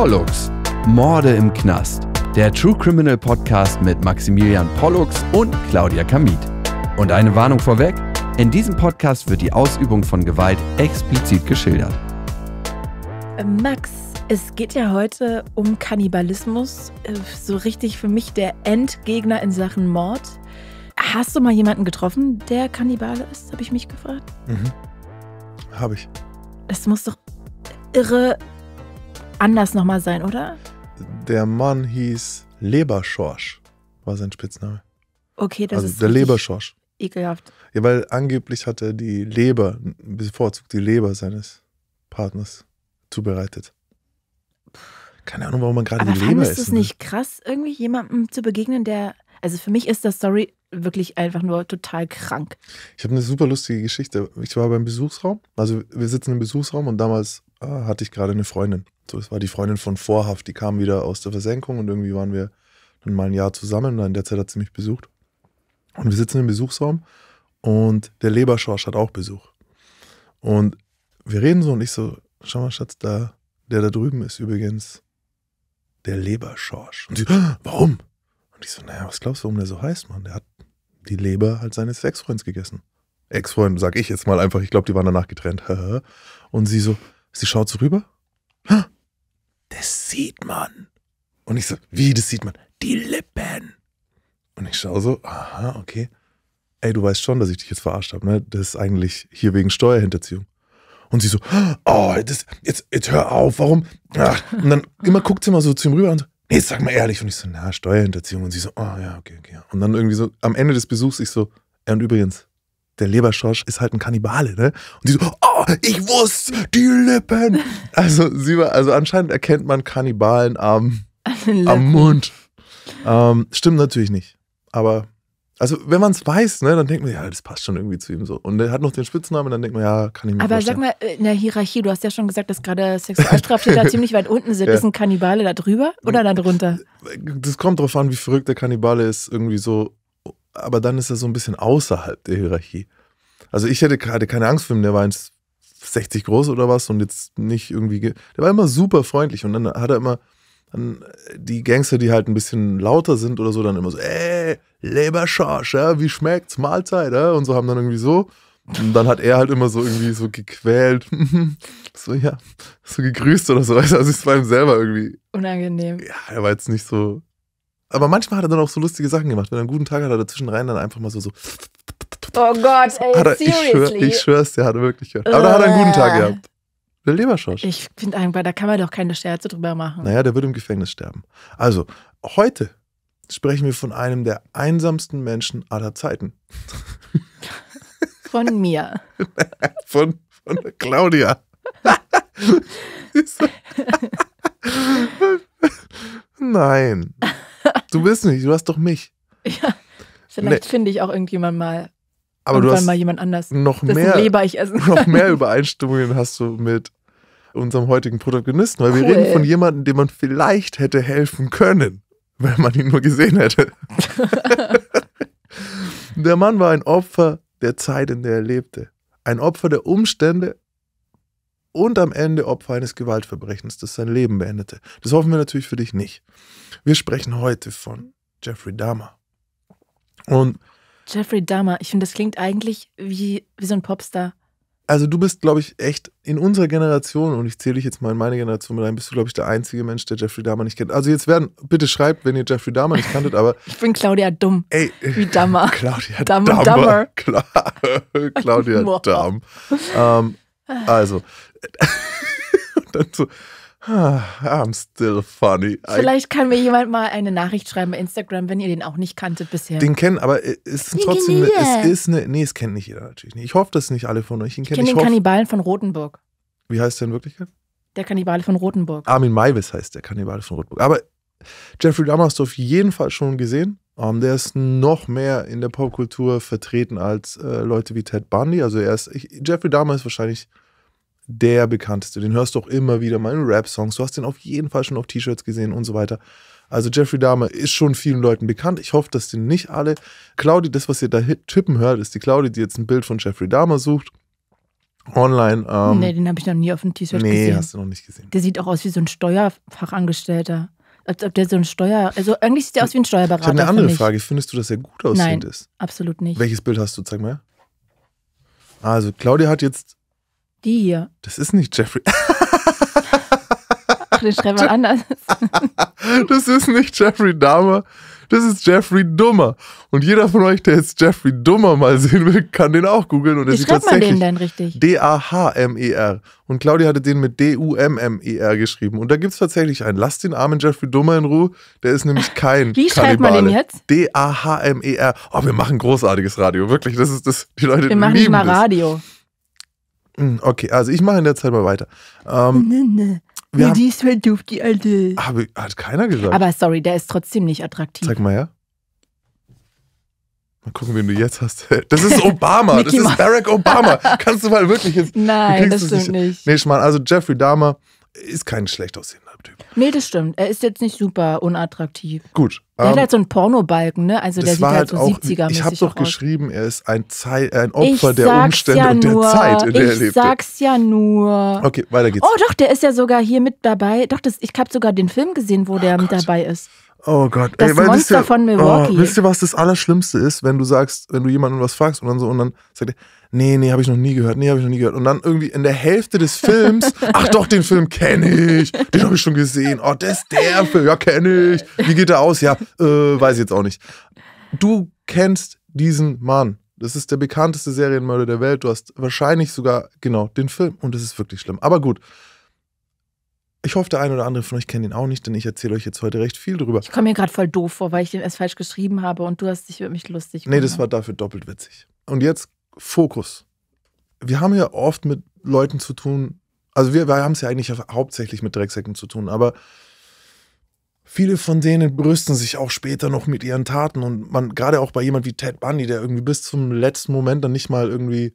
Pollux. Morde im Knast. Der True Criminal Podcast mit Maximilian Pollux und Claudia Kamit. Und eine Warnung vorweg. In diesem Podcast wird die Ausübung von Gewalt explizit geschildert. Max, es geht ja heute um Kannibalismus. Äh, so richtig für mich der Endgegner in Sachen Mord. Hast du mal jemanden getroffen, der Kannibale ist, habe ich mich gefragt. Mhm. Habe ich. Das muss doch irre anders nochmal sein, oder? Der Mann hieß Leberschorsch, war sein Spitzname. Okay, das also ist. Der Leberschorsch. Ekelhaft. Ja, weil angeblich hat er die Leber, bevorzugt die Leber seines Partners zubereitet. Keine Ahnung, warum man gerade die Leber ist. Ist es nicht krass, irgendwie jemandem zu begegnen, der. Also für mich ist das Story wirklich einfach nur total krank. Ich habe eine super lustige Geschichte. Ich war beim Besuchsraum, also wir sitzen im Besuchsraum und damals ah, hatte ich gerade eine Freundin es war die Freundin von Vorhaft, die kam wieder aus der Versenkung und irgendwie waren wir dann mal ein Jahr zusammen und in der Zeit hat sie mich besucht. Und wir sitzen im Besuchsraum und der Leberschorsch hat auch Besuch. Und wir reden so und ich so, schau mal, Schatz, da, der da drüben ist übrigens der Leberschorsch. Und sie, warum? Und ich so, naja, was glaubst du, warum der so heißt, Mann? Der hat die Leber halt seines ex freunds gegessen. Ex-Freund, sag ich jetzt mal einfach, ich glaube, die waren danach getrennt. und sie so, sie schaut so rüber das sieht man. Und ich so, wie, das sieht man? Die Lippen. Und ich schaue so, aha, okay. Ey, du weißt schon, dass ich dich jetzt verarscht habe, ne? Das ist eigentlich hier wegen Steuerhinterziehung. Und sie so, oh, das, jetzt, jetzt hör auf, warum? Und dann immer guckt sie mal so zu ihm rüber und so, nee, sag mal ehrlich. Und ich so, na, Steuerhinterziehung. Und sie so, oh ja, okay, okay. Und dann irgendwie so, am Ende des Besuchs, ich so, ja, und übrigens, der Leberschorsch ist halt ein Kannibale, ne? Und sie so, oh, ich wusste, die Lippen. Also, sie war, also anscheinend erkennt man Kannibalen am, am Mund. Ähm, stimmt natürlich nicht. Aber, also, wenn man es weiß, ne, dann denkt man, ja, das passt schon irgendwie zu ihm so. Und er hat noch den Spitznamen, dann denkt man, ja, kann ich mir Aber vorstellen. sag mal, äh, in der Hierarchie, du hast ja schon gesagt, dass gerade Sexualstraftäter ziemlich weit unten sind. Ja. Ist ein Kannibale da drüber oder da drunter? Das kommt drauf an, wie verrückt der Kannibale ist, irgendwie so. Aber dann ist er so ein bisschen außerhalb der Hierarchie. Also ich hätte gerade keine Angst vor ihm, der war 1, 60 groß oder was und jetzt nicht irgendwie. Der war immer super freundlich und dann hat er immer dann die Gangster, die halt ein bisschen lauter sind oder so, dann immer so, ey, Leberschorsch, ja, wie schmeckt's, Mahlzeit, ja, und so haben dann irgendwie so. Und dann hat er halt immer so irgendwie so gequält, so ja, so gegrüßt oder so, weißt du, also es war ihm selber irgendwie. Unangenehm. Ja, er war jetzt nicht so. Aber manchmal hat er dann auch so lustige Sachen gemacht. Wenn er einen guten Tag hat, hat er dazwischen rein dann einfach mal so, so Oh Gott, ey, hat er, seriously? Ich, schwör, ich dir, hat er wirklich gehört. Aber uh. da hat er einen guten Tag äh. gehabt. Der Leberschorsch. Ich finde einfach, da kann man doch keine Scherze drüber machen. Naja, der wird im Gefängnis sterben. Also, heute sprechen wir von einem der einsamsten Menschen aller Zeiten. Von mir. von, von Claudia. Nein. Du bist nicht, du hast doch mich. Ja. Vielleicht nee. finde ich auch irgendjemand mal aber du hast mal jemand anders. Noch mehr, Leber ich essen noch mehr Übereinstimmungen hast du mit unserem heutigen Protagonisten, weil cool. wir reden von jemandem, dem man vielleicht hätte helfen können, wenn man ihn nur gesehen hätte. der Mann war ein Opfer der Zeit, in der er lebte. Ein Opfer der Umstände und am Ende Opfer eines Gewaltverbrechens, das sein Leben beendete. Das hoffen wir natürlich für dich nicht. Wir sprechen heute von Jeffrey Dahmer. Und Jeffrey Dahmer, ich finde, das klingt eigentlich wie, wie so ein Popstar. Also du bist, glaube ich, echt in unserer Generation, und ich zähle dich jetzt mal in meine Generation mit ein, bist du, glaube ich, der einzige Mensch, der Jeffrey Dahmer nicht kennt. Also jetzt werden, bitte schreibt, wenn ihr Jeffrey Dahmer nicht kanntet, aber... ich bin Claudia Dumm. Ey, wie Dahmer. Claudia Dahmer. Dahmer. Kla Claudia Dahmer. Ähm, also... dann so, Ah, I'm still funny. Vielleicht kann mir jemand mal eine Nachricht schreiben bei Instagram, wenn ihr den auch nicht kanntet bisher. Den kennen, aber es ne- ist trotzdem, es ist eine, nee, es kennt nicht jeder natürlich nicht. Ich hoffe, dass nicht alle von euch ihn kennen. Ich kenne den Kannibalen von Rothenburg. Wie heißt der in Wirklichkeit? Der Kannibale von Rothenburg. Armin Maivis heißt der Kannibale von Rothenburg. Aber Jeffrey Dahmer hast du auf jeden Fall schon gesehen. Um, ähm, der ist noch mehr in der Popkultur vertreten als äh, Leute wie Ted Bundy. Also er ist, ich, Jeffrey Dahmer ist wahrscheinlich der bekannteste. Den hörst du auch immer wieder mal in Rap-Songs. Du hast den auf jeden Fall schon auf T-Shirts gesehen und so weiter. Also Jeffrey Dahmer ist schon vielen Leuten bekannt. Ich hoffe, dass den nicht alle. Claudi, das, was ihr da tippen hört, ist die Claudi, die jetzt ein Bild von Jeffrey Dahmer sucht. Online. Ähm, nee, den habe ich noch nie auf dem T-Shirt nee, gesehen. Nee, hast du noch nicht gesehen. Der sieht auch aus wie so ein Steuerfachangestellter. Als ob der so ein Steuer. Also eigentlich sieht der aus wie ein Steuerberater. Ich habe eine andere Frage. Findest du, dass er gut aussehend Nein, ist? Absolut nicht. Welches Bild hast du? Zeig mal. Also, Claudia hat jetzt die hier. Das ist nicht Jeffrey. Ach, den schreibt man anders. das ist nicht Jeffrey Dahmer. Das ist Jeffrey Dummer. Und jeder von euch, der jetzt Jeffrey Dummer mal sehen will, kann den auch googeln. Wie schreibt man den denn richtig? D-A-H-M-E-R. Und Claudia hatte den mit D-U-M-M-E-R geschrieben. Und da gibt es tatsächlich einen. Lasst den armen Jeffrey Dummer in Ruhe. Der ist nämlich kein Wie schreibt Kannibale. man den jetzt? D-A-H-M-E-R. Oh, wir machen großartiges Radio. Wirklich, das ist das. Die Leute Wir machen nicht mal Radio. Das. Hm, okay, also ich mache in der Zeit mal weiter. Ähm, nee, nee. Wir nee, haben, die ist halt doof, die alte. Habe, hat keiner gesagt. Aber sorry, der ist trotzdem nicht attraktiv. Zeig mal her. Mal gucken, wen du jetzt hast. Das ist Obama. das ist Barack Obama. Kannst du mal wirklich jetzt. Nein, das stimmt nicht. nicht. Nee, Schmarrn. Also Jeffrey Dahmer ist kein schlecht aussehender. Nee, das stimmt. Er ist jetzt nicht super unattraktiv. Gut. Er ähm, hat halt so einen Pornobalken, ne? Also der sieht halt, halt so auch, 70er Ich habe doch geschrieben, er ist ein, Zei äh, ein Opfer der Umstände ja und der Zeit, in der er lebt. Ich sag's ja nur. Okay, weiter geht's. Oh doch, der ist ja sogar hier mit dabei. Doch, das, ich habe sogar den Film gesehen, wo oh der mit dabei ist. Oh Gott, das Ey, weil, Monster ihr, von oh, Milwaukee. Oh, wisst ihr, was das Allerschlimmste ist, wenn du sagst, wenn du jemanden was fragst und dann so und dann sagt er, nee, nee, habe ich noch nie gehört, nee, habe ich noch nie gehört. Und dann irgendwie in der Hälfte des Films, ach doch, den Film kenne ich, den habe ich schon gesehen. Oh, das ist der Film, ja, kenne ich. Wie geht der aus? Ja, äh, weiß ich jetzt auch nicht. Du kennst diesen Mann. Das ist der bekannteste Serienmörder der Welt. Du hast wahrscheinlich sogar, genau, den Film. Und das ist wirklich schlimm. Aber gut. Ich hoffe, der eine oder andere von euch kennt ihn auch nicht, denn ich erzähle euch jetzt heute recht viel drüber. Ich komme mir gerade voll doof vor, weil ich den erst falsch geschrieben habe und du hast dich über mich lustig gemacht. Nee, das war dafür doppelt witzig. Und jetzt Fokus. Wir haben ja oft mit Leuten zu tun, also wir, wir haben es ja eigentlich hauptsächlich mit Drecksäcken zu tun, aber viele von denen brüsten sich auch später noch mit ihren Taten und man, gerade auch bei jemand wie Ted Bundy, der irgendwie bis zum letzten Moment dann nicht mal irgendwie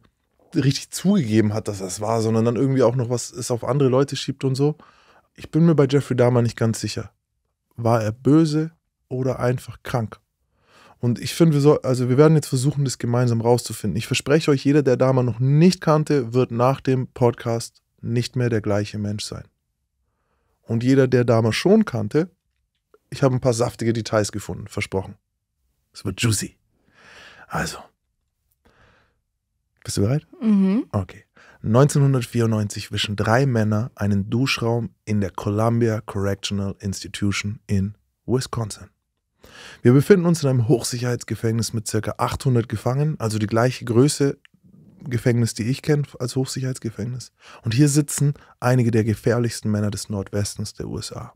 richtig zugegeben hat, dass das war, sondern dann irgendwie auch noch was es auf andere Leute schiebt und so. Ich bin mir bei Jeffrey Dahmer nicht ganz sicher. War er böse oder einfach krank? Und ich finde, wir, also wir werden jetzt versuchen, das gemeinsam rauszufinden. Ich verspreche euch, jeder, der Dama noch nicht kannte, wird nach dem Podcast nicht mehr der gleiche Mensch sein. Und jeder, der Dama schon kannte, ich habe ein paar saftige Details gefunden, versprochen. Es wird juicy. Also, bist du bereit? Mhm. Okay. 1994 wischen drei Männer einen Duschraum in der Columbia Correctional Institution in Wisconsin. Wir befinden uns in einem Hochsicherheitsgefängnis mit ca. 800 Gefangenen, also die gleiche Größe Gefängnis, die ich kenne als Hochsicherheitsgefängnis. Und hier sitzen einige der gefährlichsten Männer des Nordwestens der USA.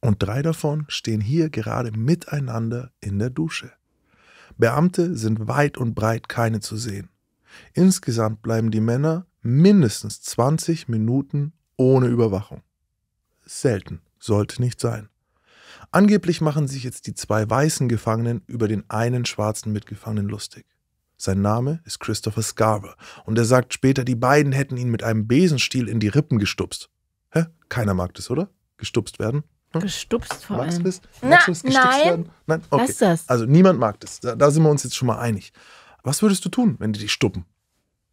Und drei davon stehen hier gerade miteinander in der Dusche. Beamte sind weit und breit keine zu sehen. Insgesamt bleiben die Männer mindestens 20 Minuten ohne Überwachung. Selten, sollte nicht sein. Angeblich machen sich jetzt die zwei weißen Gefangenen über den einen schwarzen Mitgefangenen lustig. Sein Name ist Christopher Scarver und er sagt später, die beiden hätten ihn mit einem Besenstiel in die Rippen gestupst. Hä? Keiner mag das, oder? Gestupst werden? Hm? Gestupst vor Magst allem. du das? Magst du das nein. Werden? Nein? Okay. Lass das. Also niemand mag das. Da, da, sind wir uns jetzt schon mal einig. Was würdest du tun, wenn die dich stuppen?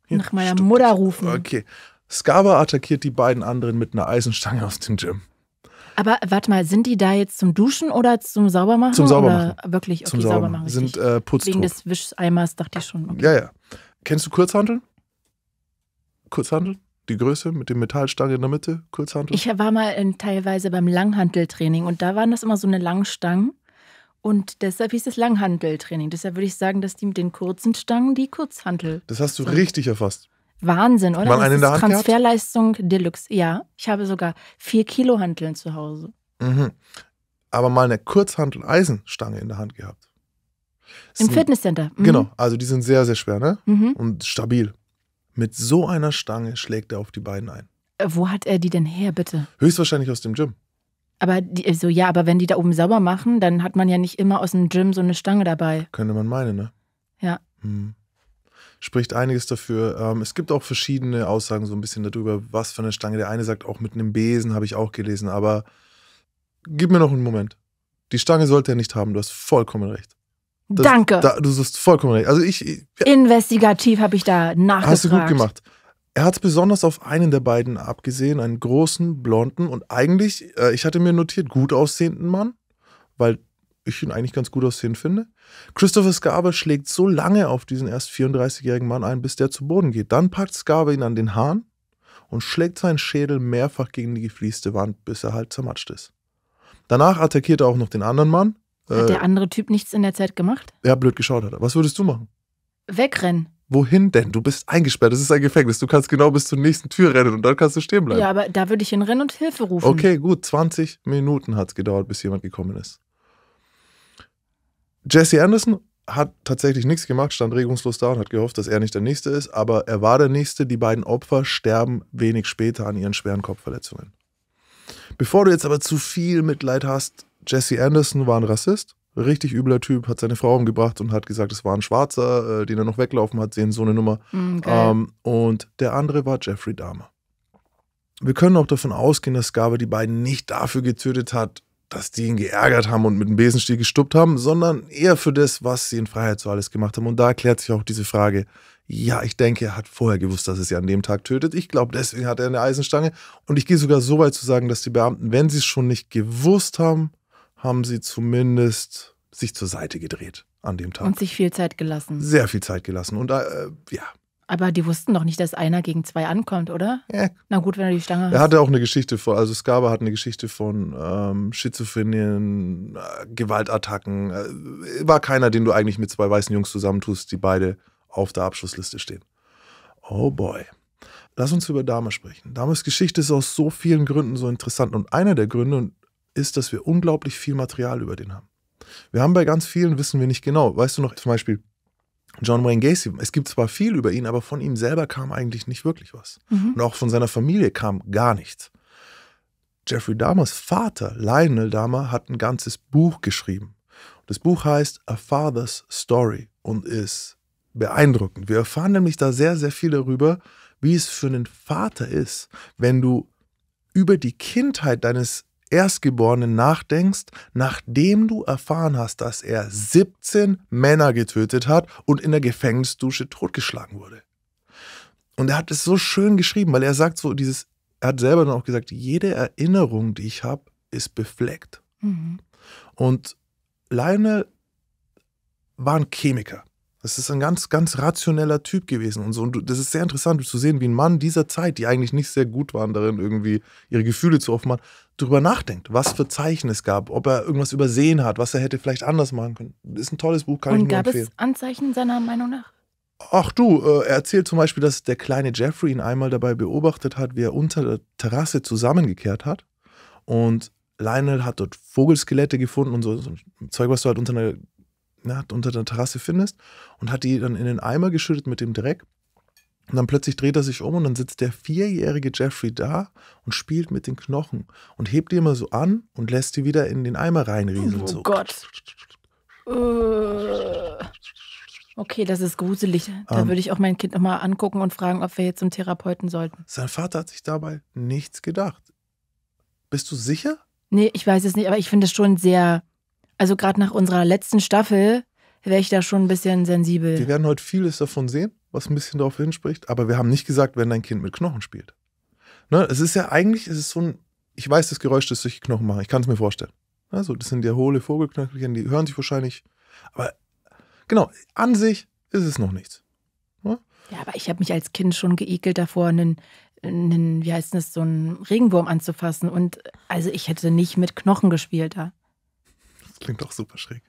Hier, Nach meiner stuppen. Mutter rufen. Okay. Scarver attackiert die beiden anderen mit einer Eisenstange aus dem Gym. Aber warte mal, sind die da jetzt zum Duschen oder zum Saubermachen? Zum Saubermachen. Oder wirklich, okay, zum Saubermachen. Saubermachen sind äh, Putztrupp. Wegen des Wischeimers dachte ich schon. Okay. Ja, ja. Kennst du Kurzhanteln? Kurzhanteln? die Größe mit dem Metallstange in der Mitte, Kurzhanteln? Ich war mal in, teilweise beim Langhanteltraining und da waren das immer so eine langen Stangen. Und deshalb hieß es Langhanteltraining. Deshalb würde ich sagen, dass die mit den kurzen Stangen die Kurzhantel. Das hast du sind. richtig erfasst. Wahnsinn, oder? Mal das ist Transferleistung gehabt? Deluxe. Ja, ich habe sogar vier Kilo Hanteln zu Hause. Mhm. Aber mal eine Kurzhantel Eisenstange in der Hand gehabt. Im sind, Fitnesscenter. Mhm. Genau, also die sind sehr, sehr schwer, ne? Mhm. Und stabil. Mit so einer Stange schlägt er auf die Beine ein. Äh, wo hat er die denn her, bitte? Höchstwahrscheinlich aus dem Gym. Aber die, also ja, aber wenn die da oben sauber machen, dann hat man ja nicht immer aus dem Gym so eine Stange dabei. Könnte man meinen, ne? Ja. Mhm spricht einiges dafür. Ähm, es gibt auch verschiedene Aussagen so ein bisschen darüber, was für eine Stange. Der eine sagt auch mit einem Besen, habe ich auch gelesen, aber gib mir noch einen Moment. Die Stange sollte er nicht haben, du hast vollkommen recht. Das, Danke. Da, du hast vollkommen recht. Also ich, ich ja. Investigativ habe ich da nachgefragt. Hast du gut gemacht. Er hat besonders auf einen der beiden abgesehen, einen großen, blonden und eigentlich, äh, ich hatte mir notiert, gut aussehenden Mann, weil ich ihn eigentlich ganz gut aussehen finde. Christopher Scarber schlägt so lange auf diesen erst 34-jährigen Mann ein, bis der zu Boden geht. Dann packt Scarber ihn an den Hahn und schlägt seinen Schädel mehrfach gegen die geflieste Wand, bis er halt zermatscht ist. Danach attackiert er auch noch den anderen Mann. Hat äh, der andere Typ nichts in der Zeit gemacht? Ja, blöd geschaut hat er. Was würdest du machen? Wegrennen. Wohin denn? Du bist eingesperrt, das ist ein Gefängnis. Du kannst genau bis zur nächsten Tür rennen und dann kannst du stehen bleiben. Ja, aber da würde ich hinrennen und Hilfe rufen. Okay, gut, 20 Minuten hat es gedauert, bis jemand gekommen ist. Jesse Anderson hat tatsächlich nichts gemacht, stand regungslos da und hat gehofft, dass er nicht der Nächste ist, aber er war der Nächste. Die beiden Opfer sterben wenig später an ihren schweren Kopfverletzungen. Bevor du jetzt aber zu viel Mitleid hast, Jesse Anderson war ein Rassist, richtig übler Typ, hat seine Frau umgebracht und hat gesagt, es war ein Schwarzer, äh, den er noch weglaufen hat, sehen so eine Nummer. Okay. Mm, ähm, und der andere war Jeffrey Dahmer. Wir können auch davon ausgehen, dass Gabe die beiden nicht dafür getötet hat, dass die ihn geärgert haben und mit dem Besenstiel gestuppt haben, sondern eher für das, was sie in Freiheit so alles gemacht haben. Und da erklärt sich auch diese Frage. Ja, ich denke, er hat vorher gewusst, dass er sie an dem Tag tötet. Ich glaube, deswegen hat er eine Eisenstange. Und ich gehe sogar so weit zu sagen, dass die Beamten, wenn sie es schon nicht gewusst haben, haben sie zumindest sich zur Seite gedreht an dem Tag. Und sich viel Zeit gelassen. Sehr viel Zeit gelassen. Und äh, ja, aber die wussten doch nicht, dass einer gegen zwei ankommt, oder? Ja. Na gut, wenn du die Stange hast. Er hatte auch eine Geschichte von, also Skaba hat eine Geschichte von ähm, Schizophrenien, äh, Gewaltattacken. Äh, war keiner, den du eigentlich mit zwei weißen Jungs zusammentust, die beide auf der Abschlussliste stehen. Oh boy. Lass uns über Dame sprechen. Dames Geschichte ist aus so vielen Gründen so interessant. Und einer der Gründe ist, dass wir unglaublich viel Material über den haben. Wir haben bei ganz vielen, wissen wir nicht genau. Weißt du noch, zum Beispiel, John Wayne Gacy, es gibt zwar viel über ihn, aber von ihm selber kam eigentlich nicht wirklich was. Mhm. Und auch von seiner Familie kam gar nichts. Jeffrey Dahmers Vater, Lionel Dahmer, hat ein ganzes Buch geschrieben. Das Buch heißt A Father's Story und ist beeindruckend. Wir erfahren nämlich da sehr, sehr viel darüber, wie es für einen Vater ist, wenn du über die Kindheit deines Erstgeborenen nachdenkst, nachdem du erfahren hast, dass er 17 Männer getötet hat und in der Gefängnisdusche totgeschlagen wurde. Und er hat es so schön geschrieben, weil er sagt so dieses, er hat selber dann auch gesagt, jede Erinnerung, die ich habe, ist befleckt. Mhm. Und Lionel war ein Chemiker. Das ist ein ganz, ganz rationeller Typ gewesen und so. Und das ist sehr interessant zu sehen, wie ein Mann dieser Zeit, die eigentlich nicht sehr gut waren darin, irgendwie ihre Gefühle zu offenbaren, drüber nachdenkt, was für Zeichen es gab, ob er irgendwas übersehen hat, was er hätte vielleicht anders machen können. Das ist ein tolles Buch, kann Und ich nur empfehlen. Und gab es Anzeichen seiner Meinung nach? Ach du, äh, er erzählt zum Beispiel, dass der kleine Jeffrey ihn einmal dabei beobachtet hat, wie er unter der Terrasse zusammengekehrt hat. Und Lionel hat dort Vogelskelette gefunden und so, so ein Zeug, was du halt unter einer, na, unter einer Terrasse findest. Und hat die dann in den Eimer geschüttet mit dem Dreck und dann plötzlich dreht er sich um und dann sitzt der vierjährige Jeffrey da und spielt mit den Knochen und hebt die immer so an und lässt die wieder in den Eimer reinrieseln. Oh so. Gott. Äh. Okay, das ist gruselig. Da ähm, würde ich auch mein Kind nochmal angucken und fragen, ob wir jetzt zum Therapeuten sollten. Sein Vater hat sich dabei nichts gedacht. Bist du sicher? Nee, ich weiß es nicht, aber ich finde es schon sehr. Also, gerade nach unserer letzten Staffel wäre ich da schon ein bisschen sensibel. Wir werden heute vieles davon sehen, was ein bisschen darauf hinspricht, aber wir haben nicht gesagt, wenn dein Kind mit Knochen spielt. Ne? Es ist ja eigentlich, es ist so ein, ich weiß das Geräusch, das solche Knochen machen, ich kann es mir vorstellen. Also, das sind ja hohle Vogelknöchelchen, die hören sich wahrscheinlich, aber genau, an sich ist es noch nichts. Ne? Ja, aber ich habe mich als Kind schon geekelt davor, einen einen, wie heißt das, so einen Regenwurm anzufassen. Und also ich hätte nicht mit Knochen gespielt da klingt auch super schräg.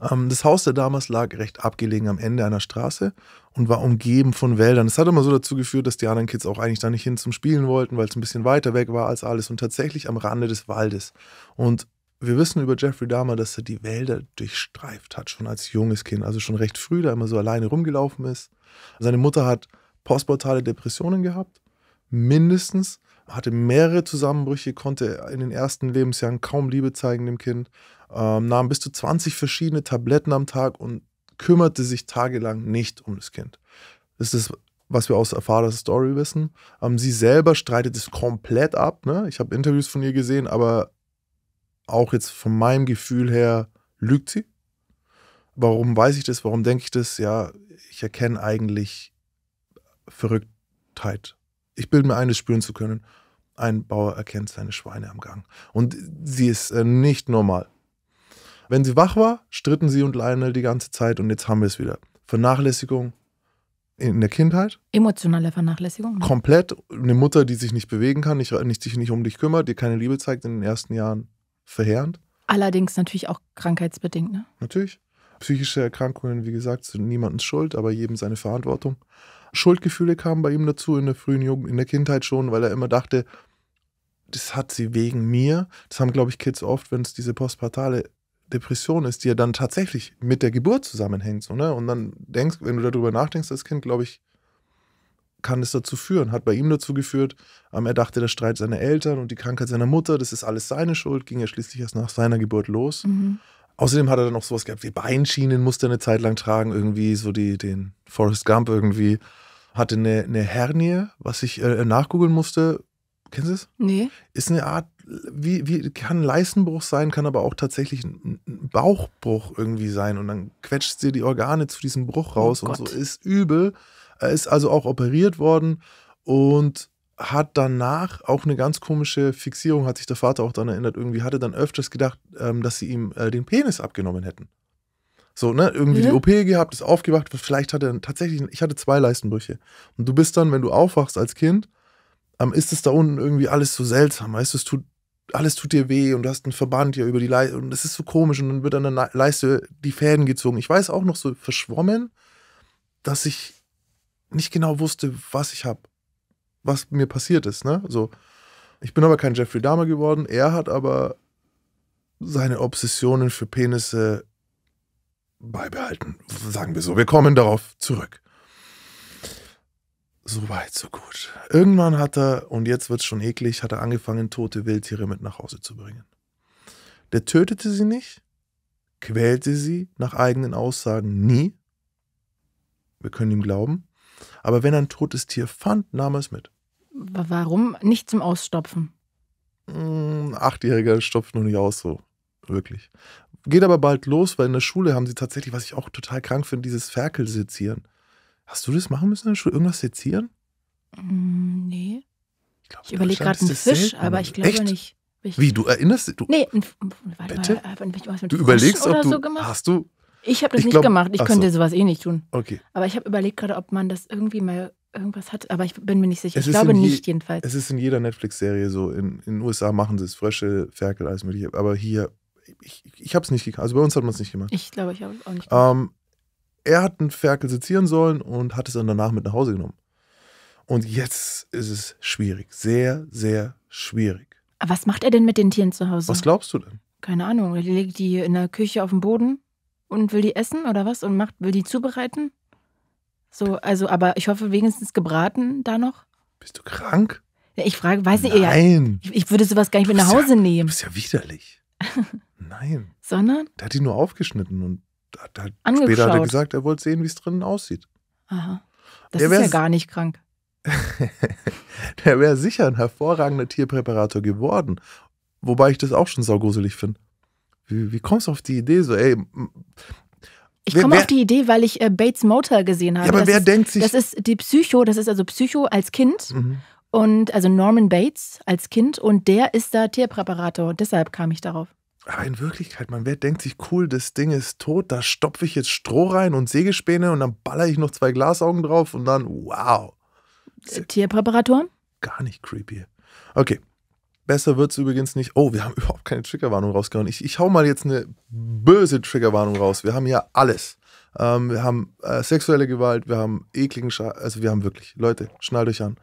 Ähm, das Haus der damals lag recht abgelegen am Ende einer Straße und war umgeben von Wäldern. Das hat immer so dazu geführt, dass die anderen Kids auch eigentlich da nicht hin zum Spielen wollten, weil es ein bisschen weiter weg war als alles und tatsächlich am Rande des Waldes. Und wir wissen über Jeffrey Dahmer, dass er die Wälder durchstreift hat, schon als junges Kind, also schon recht früh, da immer so alleine rumgelaufen ist. Seine Mutter hat postportale Depressionen gehabt, mindestens hatte mehrere Zusammenbrüche, konnte in den ersten Lebensjahren kaum Liebe zeigen dem Kind ähm, nahm bis zu 20 verschiedene Tabletten am Tag und kümmerte sich tagelang nicht um das Kind. Das ist das, was wir aus Erfahrers Story wissen. Ähm, sie selber streitet es komplett ab. Ne? Ich habe Interviews von ihr gesehen, aber auch jetzt von meinem Gefühl her lügt sie. Warum weiß ich das? Warum denke ich das? Ja, ich erkenne eigentlich Verrücktheit. Ich bilde mir ein, das spüren zu können. Ein Bauer erkennt seine Schweine am Gang. Und sie ist äh, nicht normal. Wenn sie wach war, stritten sie und Lionel die ganze Zeit und jetzt haben wir es wieder. Vernachlässigung in der Kindheit. Emotionale Vernachlässigung. Ne? Komplett. Eine Mutter, die sich nicht bewegen kann, nicht, nicht, sich nicht um dich kümmert, dir keine Liebe zeigt in den ersten Jahren. Verheerend. Allerdings natürlich auch krankheitsbedingt. Ne? Natürlich. Psychische Erkrankungen, wie gesagt, sind niemandens Schuld, aber jedem seine Verantwortung. Schuldgefühle kamen bei ihm dazu in der frühen Jugend, in der Kindheit schon, weil er immer dachte, das hat sie wegen mir. Das haben, glaube ich, Kids oft, wenn es diese postpartale Depression ist, die ja dann tatsächlich mit der Geburt zusammenhängt. So, ne? Und dann denkst, wenn du darüber nachdenkst das Kind, glaube ich, kann es dazu führen, hat bei ihm dazu geführt. Ähm, er dachte, der Streit seiner Eltern und die Krankheit seiner Mutter, das ist alles seine Schuld, ging ja schließlich erst nach seiner Geburt los. Mhm. Außerdem hat er dann auch sowas gehabt wie Beinschienen, musste er eine Zeit lang tragen, irgendwie so die, den Forrest Gump irgendwie. Hatte eine, eine Hernie, was ich äh, nachgoogeln musste. Kennst du es? Nee. Ist eine Art wie, wie kann Leistenbruch sein, kann aber auch tatsächlich ein Bauchbruch irgendwie sein und dann quetscht sie die Organe zu diesem Bruch oh raus oh und so ist übel. Er ist also auch operiert worden und hat danach auch eine ganz komische Fixierung, hat sich der Vater auch daran erinnert, irgendwie hatte dann öfters gedacht, ähm, dass sie ihm äh, den Penis abgenommen hätten. So, ne, irgendwie mhm. die OP gehabt, ist aufgewacht, vielleicht hatte er tatsächlich, ich hatte zwei Leistenbrüche. Und du bist dann, wenn du aufwachst als Kind, ähm, ist es da unten irgendwie alles so seltsam, weißt du, es tut alles tut dir weh und du hast einen Verband ja über die Leiste und es ist so komisch und dann wird an der Leiste die Fäden gezogen. Ich weiß auch noch so verschwommen, dass ich nicht genau wusste, was ich habe, was mir passiert ist. Ne? So. Ich bin aber kein Jeffrey Dahmer geworden. Er hat aber seine Obsessionen für Penisse beibehalten, sagen wir so. Wir kommen darauf zurück so weit, so gut. Irgendwann hat er, und jetzt wird es schon eklig, hat er angefangen, tote Wildtiere mit nach Hause zu bringen. Der tötete sie nicht, quälte sie nach eigenen Aussagen nie. Wir können ihm glauben. Aber wenn er ein totes Tier fand, nahm er es mit. Warum nicht zum Ausstopfen? Ein hm, Achtjähriger stopft nur nicht aus, so. Wirklich. Geht aber bald los, weil in der Schule haben sie tatsächlich, was ich auch total krank finde, dieses Ferkelsezieren. Hast du das machen müssen in der Schule? Irgendwas sezieren? Mm, nee. Ich, ich überlege gerade einen Fisch, selten. aber ich glaube nicht. Ich Wie, du erinnerst dich? Nee, warte Bitte? mal. du Fischen überlegst, ob du, so Hast du? Ich habe das ich glaub, nicht gemacht. Ich könnte sowas eh nicht tun. Okay. Aber ich habe überlegt gerade, ob man das irgendwie mal irgendwas hat. Aber ich bin mir nicht sicher. Es ich glaube je, nicht jedenfalls. Es ist in jeder Netflix-Serie so. In, den USA machen sie es. Frösche, Ferkel, alles mögliche. Aber hier, ich, ich habe es nicht gekannt. Also bei uns hat man es nicht gemacht. Ich glaube, ich habe es auch nicht ähm, gemacht. Ähm, er hat einen Ferkel sezieren sollen und hat es dann danach mit nach Hause genommen. Und jetzt ist es schwierig. Sehr, sehr schwierig. Aber was macht er denn mit den Tieren zu Hause? Was glaubst du denn? Keine Ahnung. Er legt die in der Küche auf den Boden und will die essen oder was? Und macht, will die zubereiten? So, also, aber ich hoffe, wenigstens gebraten da noch. Bist du krank? Ich frage, weiß ich ja. Nein. Ich, ich, würde sowas gar nicht mit nach Hause ja, nehmen. Du bist ja widerlich. Nein. Sondern? Der hat die nur aufgeschnitten und hat halt später hat er gesagt, er wollte sehen, wie es drinnen aussieht. Aha. Das der ist ja gar nicht krank. der wäre sicher ein hervorragender Tierpräparator geworden. Wobei ich das auch schon saugruselig finde. Wie, wie kommst du auf die Idee? So, ey, ich komme auf die Idee, weil ich äh, Bates Motor gesehen habe. Ja, aber das wer ist, denkt sich. Das ist die Psycho, das ist also Psycho als Kind. Mhm. Und also Norman Bates als Kind und der ist da Tierpräparator. Deshalb kam ich darauf. Aber ah, in Wirklichkeit, man wer denkt sich, cool, das Ding ist tot, da stopfe ich jetzt Stroh rein und Sägespäne und dann baller ich noch zwei Glasaugen drauf und dann, wow. Tierpräparatoren? Gar nicht creepy. Okay. Besser wird es übrigens nicht. Oh, wir haben überhaupt keine Triggerwarnung rausgehauen. Ich, ich hau mal jetzt eine böse Triggerwarnung raus. Wir haben ja alles. Ähm, wir haben äh, sexuelle Gewalt, wir haben ekligen Schaden. Also wir haben wirklich, Leute, schnallt euch an.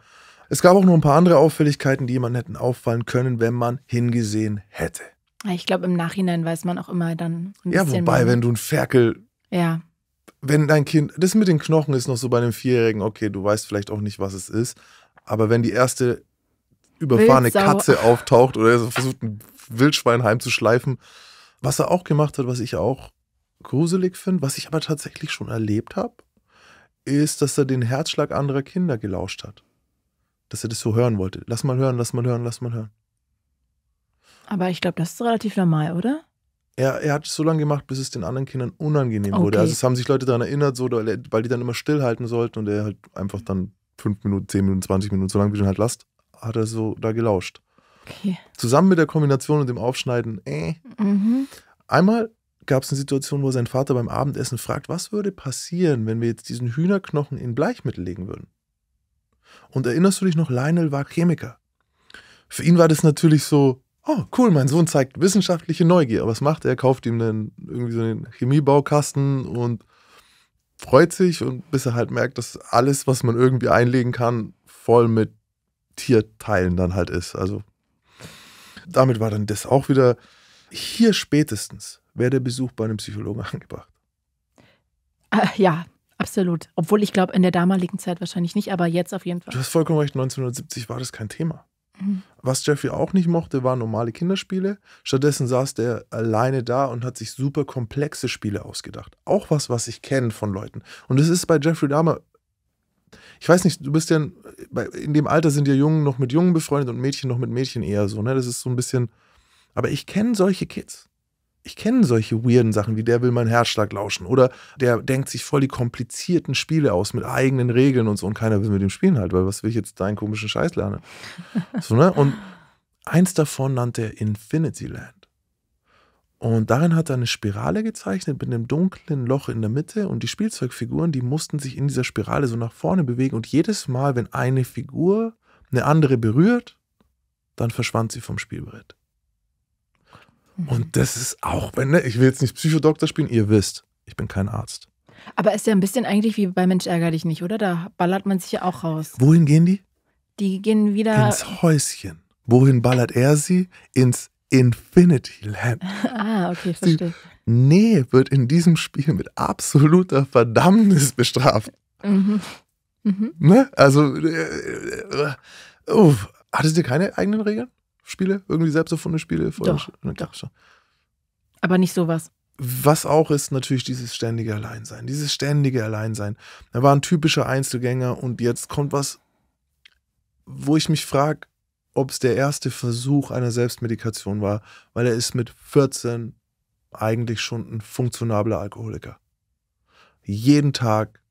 Es gab auch noch ein paar andere Auffälligkeiten, die jemanden hätten auffallen können, wenn man hingesehen hätte. Ich glaube, im Nachhinein weiß man auch immer dann ein ja, bisschen. wobei, mehr. wenn du ein Ferkel. Ja. Wenn dein Kind. Das mit den Knochen ist noch so bei einem Vierjährigen, okay, du weißt vielleicht auch nicht, was es ist. Aber wenn die erste überfahrene Wildsau. Katze auftaucht oder versucht, ein Wildschwein heimzuschleifen, was er auch gemacht hat, was ich auch gruselig finde, was ich aber tatsächlich schon erlebt habe, ist, dass er den Herzschlag anderer Kinder gelauscht hat. Dass er das so hören wollte. Lass mal hören, lass mal hören, lass mal hören. Aber ich glaube, das ist relativ normal, oder? Er, er hat es so lange gemacht, bis es den anderen Kindern unangenehm okay. wurde. Also es haben sich Leute daran erinnert, so, weil die dann immer stillhalten sollten und er halt einfach dann fünf Minuten, zehn Minuten, 20 Minuten, so lange wie du ihn halt lasst, hat er so da gelauscht. Okay. Zusammen mit der Kombination und dem Aufschneiden, äh. Mhm. Einmal gab es eine Situation, wo sein Vater beim Abendessen fragt, was würde passieren, wenn wir jetzt diesen Hühnerknochen in Bleichmittel legen würden? Und erinnerst du dich noch, Lionel war Chemiker. Für ihn war das natürlich so, oh cool, mein Sohn zeigt wissenschaftliche Neugier. Was macht er? Kauft ihm dann irgendwie so einen Chemiebaukasten und freut sich und bis er halt merkt, dass alles, was man irgendwie einlegen kann, voll mit Tierteilen dann halt ist. Also damit war dann das auch wieder hier spätestens wäre der Besuch bei einem Psychologen angebracht. Äh, ja, absolut. Obwohl ich glaube, in der damaligen Zeit wahrscheinlich nicht, aber jetzt auf jeden Fall. Du hast vollkommen recht, 1970 war das kein Thema. Was Jeffrey auch nicht mochte, waren normale Kinderspiele. Stattdessen saß der alleine da und hat sich super komplexe Spiele ausgedacht. Auch was, was ich kenne von Leuten. Und es ist bei Jeffrey Dahmer ich weiß nicht, du bist ja in dem Alter sind ja Jungen noch mit Jungen befreundet und Mädchen noch mit Mädchen eher so, ne? Das ist so ein bisschen. Aber ich kenne solche Kids ich kenne solche weirden Sachen wie der will meinen Herzschlag lauschen oder der denkt sich voll die komplizierten Spiele aus mit eigenen Regeln und so und keiner will mit dem spielen halt, weil was will ich jetzt deinen komischen Scheiß lernen? So, ne? Und eins davon nannte er Infinity Land. Und darin hat er eine Spirale gezeichnet mit einem dunklen Loch in der Mitte und die Spielzeugfiguren, die mussten sich in dieser Spirale so nach vorne bewegen und jedes Mal, wenn eine Figur eine andere berührt, dann verschwand sie vom Spielbrett. Und das ist auch, wenn, ne, ich will jetzt nicht Psychodoktor spielen, ihr wisst, ich bin kein Arzt. Aber ist ja ein bisschen eigentlich wie bei Mensch ärger dich nicht, oder? Da ballert man sich ja auch raus. Wohin gehen die? Die gehen wieder. Ins Häuschen. Wohin ballert er sie? Ins Infinity Land. ah, okay, verstehe. Die Nähe wird in diesem Spiel mit absoluter Verdammnis bestraft. Mhm. Mhm. Ne? Also, äh, uh, hattest du keine eigenen Regeln? Spiele? Irgendwie selbst erfundene Spiele? Vorher doch, doch. Schon. Aber nicht sowas. Was auch ist natürlich dieses ständige Alleinsein. Dieses ständige Alleinsein. Er war ein typischer Einzelgänger und jetzt kommt was, wo ich mich frage, ob es der erste Versuch einer Selbstmedikation war, weil er ist mit 14 eigentlich schon ein funktionabler Alkoholiker. Jeden Tag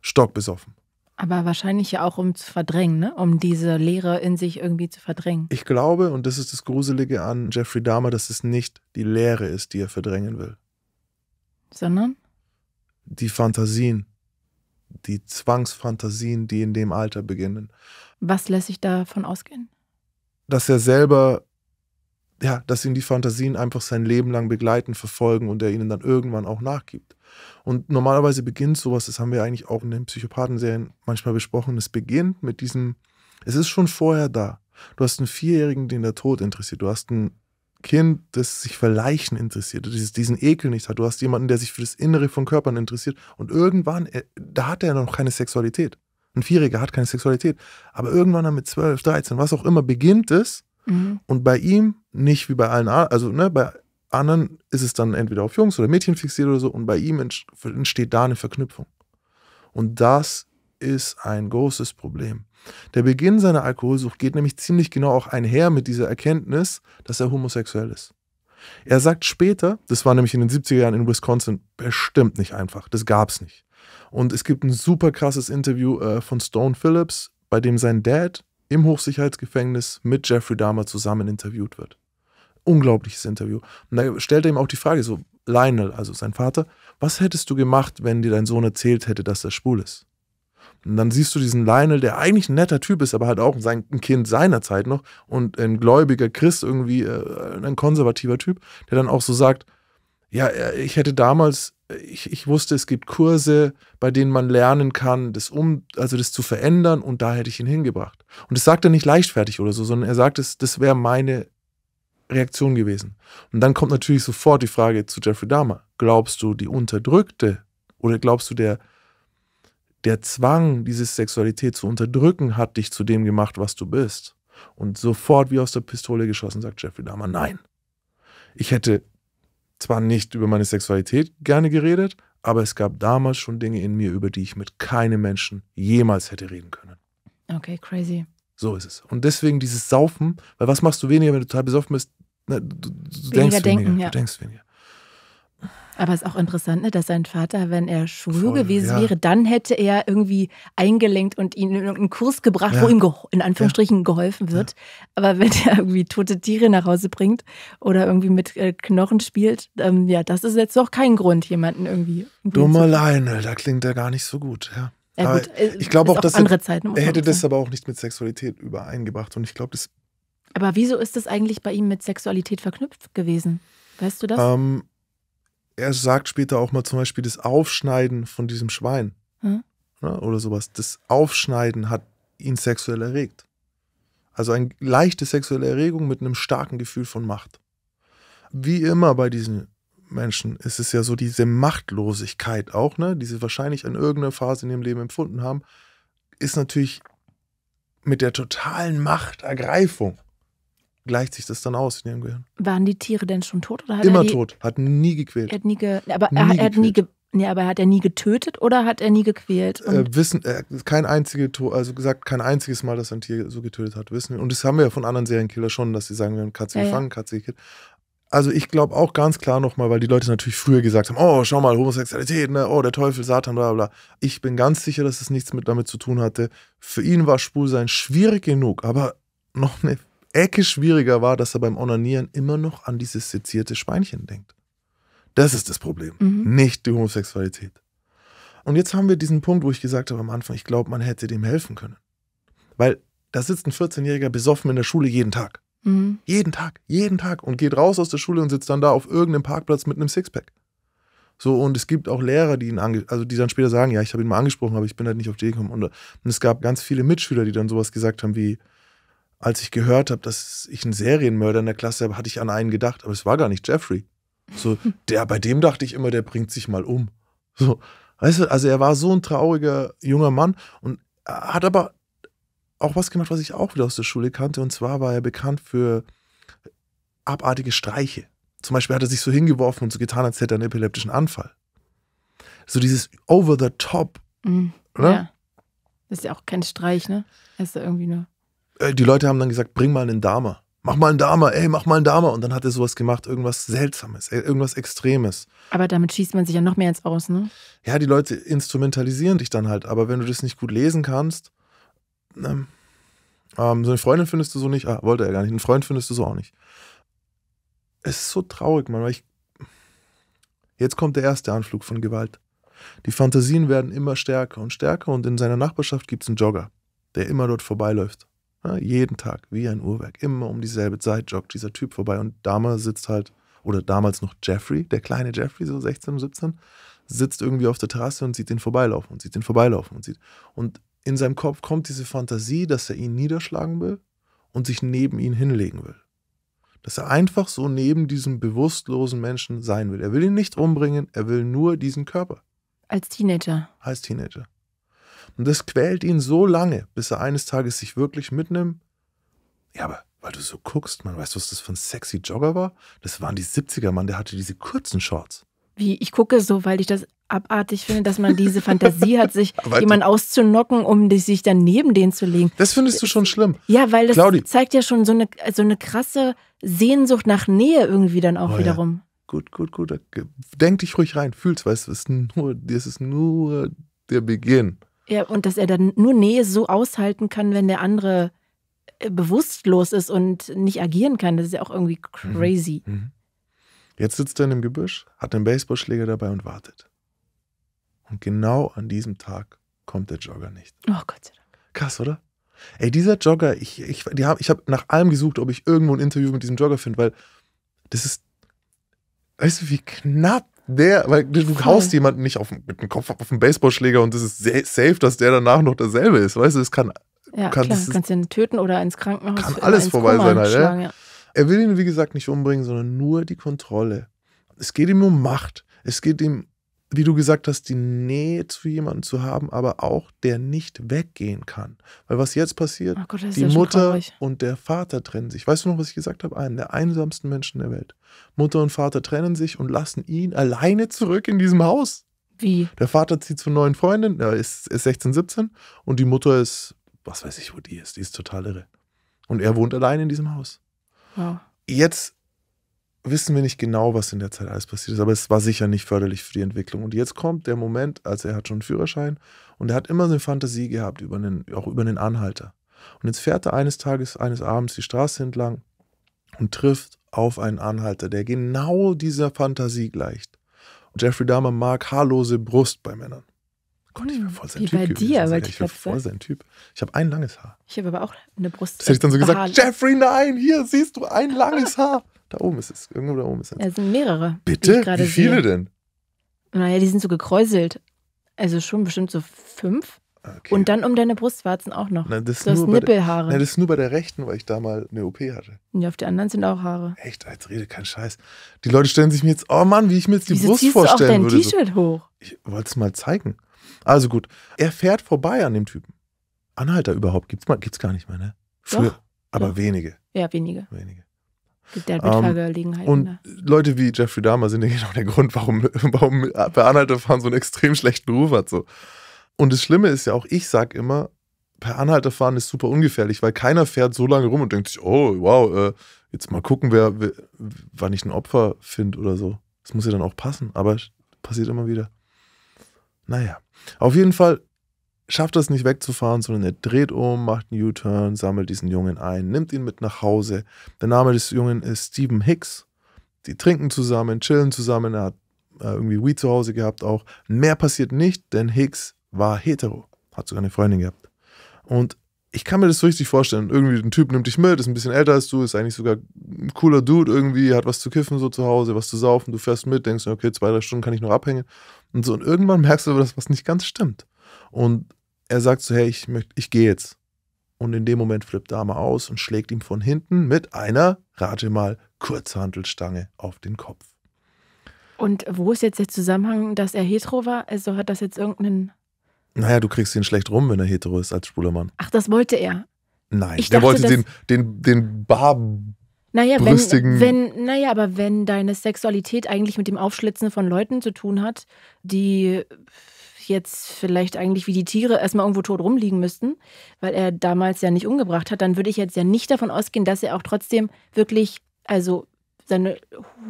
stockbesoffen. Aber wahrscheinlich ja auch, um zu verdrängen, ne? um diese Leere in sich irgendwie zu verdrängen. Ich glaube, und das ist das Gruselige an Jeffrey Dahmer, dass es nicht die Leere ist, die er verdrängen will. Sondern? Die Fantasien, die Zwangsfantasien, die in dem Alter beginnen. Was lässt sich davon ausgehen? Dass er selber ja, dass ihn die Fantasien einfach sein Leben lang begleiten, verfolgen und er ihnen dann irgendwann auch nachgibt. Und normalerweise beginnt sowas, das haben wir eigentlich auch in den Psychopathenserien manchmal besprochen, es beginnt mit diesem, es ist schon vorher da. Du hast einen Vierjährigen, den der Tod interessiert. Du hast ein Kind, das sich für Leichen interessiert, dieses, diesen Ekel nicht hat. Du hast jemanden, der sich für das Innere von Körpern interessiert. Und irgendwann, äh, da hat er noch keine Sexualität. Ein Vierjähriger hat keine Sexualität. Aber irgendwann dann mit 12, 13, was auch immer, beginnt es Mhm. Und bei ihm nicht wie bei allen anderen, also ne, bei anderen ist es dann entweder auf Jungs oder Mädchen fixiert oder so und bei ihm entsteht da eine Verknüpfung. Und das ist ein großes Problem. Der Beginn seiner Alkoholsucht geht nämlich ziemlich genau auch einher mit dieser Erkenntnis, dass er homosexuell ist. Er sagt später, das war nämlich in den 70er Jahren in Wisconsin bestimmt nicht einfach, das gab es nicht. Und es gibt ein super krasses Interview äh, von Stone Phillips, bei dem sein Dad im Hochsicherheitsgefängnis mit Jeffrey Dahmer zusammen interviewt wird. Unglaubliches Interview. Und da stellt er ihm auch die Frage, so Lionel, also sein Vater, was hättest du gemacht, wenn dir dein Sohn erzählt hätte, dass er schwul ist? Und dann siehst du diesen Lionel, der eigentlich ein netter Typ ist, aber halt auch sein, ein Kind seiner Zeit noch und ein gläubiger Christ irgendwie, äh, ein konservativer Typ, der dann auch so sagt, ja, äh, ich hätte damals, äh, ich, ich wusste, es gibt Kurse, bei denen man lernen kann, das um, also das zu verändern und da hätte ich ihn hingebracht. Und das sagt er nicht leichtfertig oder so, sondern er sagt es, das wäre meine Reaktion gewesen. Und dann kommt natürlich sofort die Frage zu Jeffrey Dahmer. Glaubst du die Unterdrückte oder glaubst du der, der Zwang, diese Sexualität zu unterdrücken, hat dich zu dem gemacht, was du bist? Und sofort wie aus der Pistole geschossen sagt Jeffrey Dahmer, nein. Ich hätte zwar nicht über meine Sexualität gerne geredet, aber es gab damals schon Dinge in mir, über die ich mit keinem Menschen jemals hätte reden können. Okay, crazy. So ist es. Und deswegen dieses Saufen, weil was machst du weniger, wenn du total besoffen bist? Na, du, du weniger denkst weniger. ja. Du denkst weniger. Aber es ist auch interessant, ne, dass sein Vater, wenn er schwul Voll, gewesen ja. wäre, dann hätte er irgendwie eingelenkt und ihn in irgendeinen Kurs gebracht, ja. wo ihm in Anführungsstrichen ja. geholfen wird. Aber wenn er irgendwie tote Tiere nach Hause bringt oder irgendwie mit äh, Knochen spielt, ähm, ja, das ist jetzt doch kein Grund, jemanden irgendwie. Dumme Leine, da klingt er gar nicht so gut, ja. Gut, äh, ich glaube auch, dass er, Zeiten, er hätte das aber auch nicht mit Sexualität übereingebracht und ich glaube, das. Aber wieso ist das eigentlich bei ihm mit Sexualität verknüpft gewesen? Weißt du das? Ähm, er sagt später auch mal zum Beispiel das Aufschneiden von diesem Schwein mhm. ne, oder sowas. Das Aufschneiden hat ihn sexuell erregt. Also eine leichte sexuelle Erregung mit einem starken Gefühl von Macht. Wie immer bei diesen Menschen ist es ja so diese Machtlosigkeit auch, ne, die sie wahrscheinlich in irgendeiner Phase in ihrem Leben empfunden haben, ist natürlich mit der totalen Machtergreifung gleicht sich das dann aus in ihrem Gehirn. Waren die Tiere denn schon tot? Oder hat Immer er die, tot, hat nie gequält. Er hat nie aber hat er nie getötet oder hat er nie gequält? Äh, wissen, äh, kein einzige, also gesagt, kein einziges Mal, dass ein Tier so getötet hat, wissen wir. Und das haben wir ja von anderen Serienkiller schon, dass sie sagen, wir haben Katze ja, gefangen, ja. Katze gekillt. Also ich glaube auch ganz klar nochmal, weil die Leute natürlich früher gesagt haben, oh, schau mal, Homosexualität, ne? oh, der Teufel, Satan, bla bla. Ich bin ganz sicher, dass es nichts mit damit zu tun hatte. Für ihn war Spulsein schwierig genug, aber noch eine Ecke schwieriger war, dass er beim Onanieren immer noch an dieses sezierte Schweinchen denkt. Das ist das Problem, mhm. nicht die Homosexualität. Und jetzt haben wir diesen Punkt, wo ich gesagt habe am Anfang, ich glaube, man hätte dem helfen können. Weil da sitzt ein 14-Jähriger besoffen in der Schule jeden Tag. Mhm. Jeden Tag, jeden Tag und geht raus aus der Schule und sitzt dann da auf irgendeinem Parkplatz mit einem Sixpack. So, und es gibt auch Lehrer, die ihn also die dann später sagen, ja, ich habe ihn mal angesprochen, aber ich bin halt nicht auf die gekommen. Und, und es gab ganz viele Mitschüler, die dann sowas gesagt haben wie, als ich gehört habe, dass ich einen Serienmörder in der Klasse habe, hatte ich an einen gedacht, aber es war gar nicht Jeffrey. So, der, bei dem dachte ich immer, der bringt sich mal um. So, weißt du, also er war so ein trauriger junger Mann und hat aber auch was gemacht, was ich auch wieder aus der Schule kannte. Und zwar war er bekannt für abartige Streiche. Zum Beispiel hat er sich so hingeworfen und so getan, als hätte er einen epileptischen Anfall. So dieses over the top. Mhm. Ne? Ja. Das ist ja auch kein Streich, ne? Das ist ja irgendwie nur. Äh, die Leute haben dann gesagt, bring mal einen Dama. Mach mal einen Dama, ey, mach mal einen Dama. Und dann hat er sowas gemacht, irgendwas Seltsames, äh, irgendwas Extremes. Aber damit schießt man sich ja noch mehr ins Aus, ne? Ja, die Leute instrumentalisieren dich dann halt. Aber wenn du das nicht gut lesen kannst, ähm, ähm, so eine Freundin findest du so nicht, ah, wollte er gar nicht, einen Freund findest du so auch nicht. Es ist so traurig, Mann, weil ich. Jetzt kommt der erste Anflug von Gewalt. Die Fantasien werden immer stärker und stärker und in seiner Nachbarschaft gibt es einen Jogger, der immer dort vorbeiläuft. Ja, jeden Tag, wie ein Uhrwerk. Immer um dieselbe Zeit joggt dieser Typ vorbei und damals sitzt halt, oder damals noch Jeffrey, der kleine Jeffrey, so 16, 17, sitzt irgendwie auf der Terrasse und sieht den vorbeilaufen und sieht den vorbeilaufen und sieht. Und in seinem Kopf kommt diese Fantasie, dass er ihn niederschlagen will und sich neben ihn hinlegen will. Dass er einfach so neben diesem bewusstlosen Menschen sein will. Er will ihn nicht umbringen, er will nur diesen Körper. Als Teenager. Als Teenager. Und das quält ihn so lange, bis er eines Tages sich wirklich mitnimmt. Ja, aber weil du so guckst, man, weißt du, was das für ein sexy Jogger war? Das waren die 70er, Mann, der hatte diese kurzen Shorts. Wie, ich gucke so, weil ich das abartig finde, dass man diese Fantasie hat, sich jemanden auszunocken, um sich dann neben den zu legen. Das findest du schon schlimm. Ja, weil das Claudi. zeigt ja schon so eine, so eine krasse Sehnsucht nach Nähe irgendwie dann auch oh, wiederum. Ja. Gut, gut, gut. Denk dich ruhig rein, fühl's, weißt du, es ist nur, das ist nur der Beginn. Ja, und dass er dann nur Nähe so aushalten kann, wenn der andere äh, bewusstlos ist und nicht agieren kann, das ist ja auch irgendwie mhm. crazy. Mhm. Jetzt sitzt er in dem Gebüsch, hat einen Baseballschläger dabei und wartet. Und genau an diesem Tag kommt der Jogger nicht. Oh Gott sei Dank. Krass, oder? Ey, dieser Jogger, ich, ich, die haben, ich habe nach allem gesucht, ob ich irgendwo ein Interview mit diesem Jogger finde, weil das ist, weißt du, wie knapp der, weil du Voll. haust jemanden nicht auf, mit dem Kopf auf den Baseballschläger und es ist safe, dass der danach noch derselbe ist. Weißt du, es kann. Ja, kann, klar, das, kannst ihn töten oder ins Krankenhaus. Kann alles vorbei Koma sein, halt, ja. Er will ihn, wie gesagt, nicht umbringen, sondern nur die Kontrolle. Es geht ihm um Macht. Es geht ihm wie du gesagt hast, die Nähe zu jemandem zu haben, aber auch der nicht weggehen kann. Weil was jetzt passiert, oh Gott, die ja Mutter und der Vater trennen sich. Weißt du noch, was ich gesagt habe? Einen der einsamsten Menschen der Welt. Mutter und Vater trennen sich und lassen ihn alleine zurück in diesem Haus. Wie? Der Vater zieht zu neuen Freunden, er ist, ist 16, 17 und die Mutter ist, was weiß ich, wo die ist, die ist total irre. Und er wohnt allein in diesem Haus. Wow. Jetzt wissen wir nicht genau, was in der Zeit alles passiert ist, aber es war sicher nicht förderlich für die Entwicklung. Und jetzt kommt der Moment, als er hat schon einen Führerschein und er hat immer so eine Fantasie gehabt, über einen, auch über einen Anhalter. Und jetzt fährt er eines Tages, eines Abends die Straße entlang und trifft auf einen Anhalter, der genau dieser Fantasie gleicht. Und Jeffrey Dahmer mag haarlose Brust bei Männern. Gott, ich wäre voll sein Wie Typ bei gewesen. dir, also, weil ich wäre voll sein Typ. Ich habe ein langes Haar. Ich habe aber auch eine Brust. Das hätte ich dann so gesagt, Haar. Jeffrey, nein, hier siehst du ein langes Haar. Da oben ist es, irgendwo da oben ist es. Es sind mehrere. Bitte? Wie viele sehe. denn? Naja, die sind so gekräuselt. Also schon bestimmt so fünf. Okay. Und dann um deine Brustwarzen auch noch. Na, das du hast Nippelhaare. na, das ist nur bei der rechten, weil ich da mal eine OP hatte. Ja, auf der anderen sind auch Haare. Echt, ah, jetzt rede kein Scheiß. Die Leute stellen sich mir jetzt, oh Mann, wie ich mir jetzt die Wieso Brust vorstellen du auch dein würde. T-Shirt so. hoch. Ich wollte es mal zeigen. Also gut, er fährt vorbei an dem Typen. Anhalter überhaupt gibt's mal, gibt's gar nicht mehr, ne? Früher, Doch. aber ja. wenige. Ja, wenige. Wenige. Gibt ja Mitfahrgelegenheiten. Um, ähm, und ne? Leute wie Jeffrey Dahmer sind ja genau der Grund, warum, warum per Anhalter fahren so einen extrem schlechten Ruf hat. So. Und das Schlimme ist ja auch, ich sag immer, per Anhalter fahren ist super ungefährlich, weil keiner fährt so lange rum und denkt sich, oh, wow, äh, jetzt mal gucken, wer, wer, wann ich ein Opfer finde oder so. Das muss ja dann auch passen, aber passiert immer wieder. Naja. Auf jeden Fall schafft er es nicht wegzufahren, sondern er dreht um, macht einen U-Turn, sammelt diesen Jungen ein, nimmt ihn mit nach Hause. Der Name des Jungen ist Stephen Hicks. Die trinken zusammen, chillen zusammen. Er hat äh, irgendwie Weed zu Hause gehabt auch. Mehr passiert nicht, denn Hicks war hetero, hat sogar eine Freundin gehabt. Und ich kann mir das so richtig vorstellen. Irgendwie, ein Typ nimmt dich mit, ist ein bisschen älter als du, ist eigentlich sogar ein cooler Dude irgendwie, hat was zu kiffen so zu Hause, was zu saufen, du fährst mit, denkst, okay, zwei, drei Stunden kann ich noch abhängen und so. Und irgendwann merkst du aber, dass was nicht ganz stimmt. Und er sagt so, hey, ich, möcht, ich gehe jetzt. Und in dem Moment flippt Dame aus und schlägt ihm von hinten mit einer, rate mal, Kurzhantelstange auf den Kopf. Und wo ist jetzt der Zusammenhang, dass er hetero war? Also hat das jetzt irgendeinen naja, du kriegst ihn schlecht rum, wenn er hetero ist als schwuler Mann. Ach, das wollte er. Nein, ich der dachte, wollte den, den, den Barben. Naja, wenn, wenn, naja, aber wenn deine Sexualität eigentlich mit dem Aufschlitzen von Leuten zu tun hat, die jetzt vielleicht eigentlich wie die Tiere erstmal irgendwo tot rumliegen müssten, weil er damals ja nicht umgebracht hat, dann würde ich jetzt ja nicht davon ausgehen, dass er auch trotzdem wirklich, also seine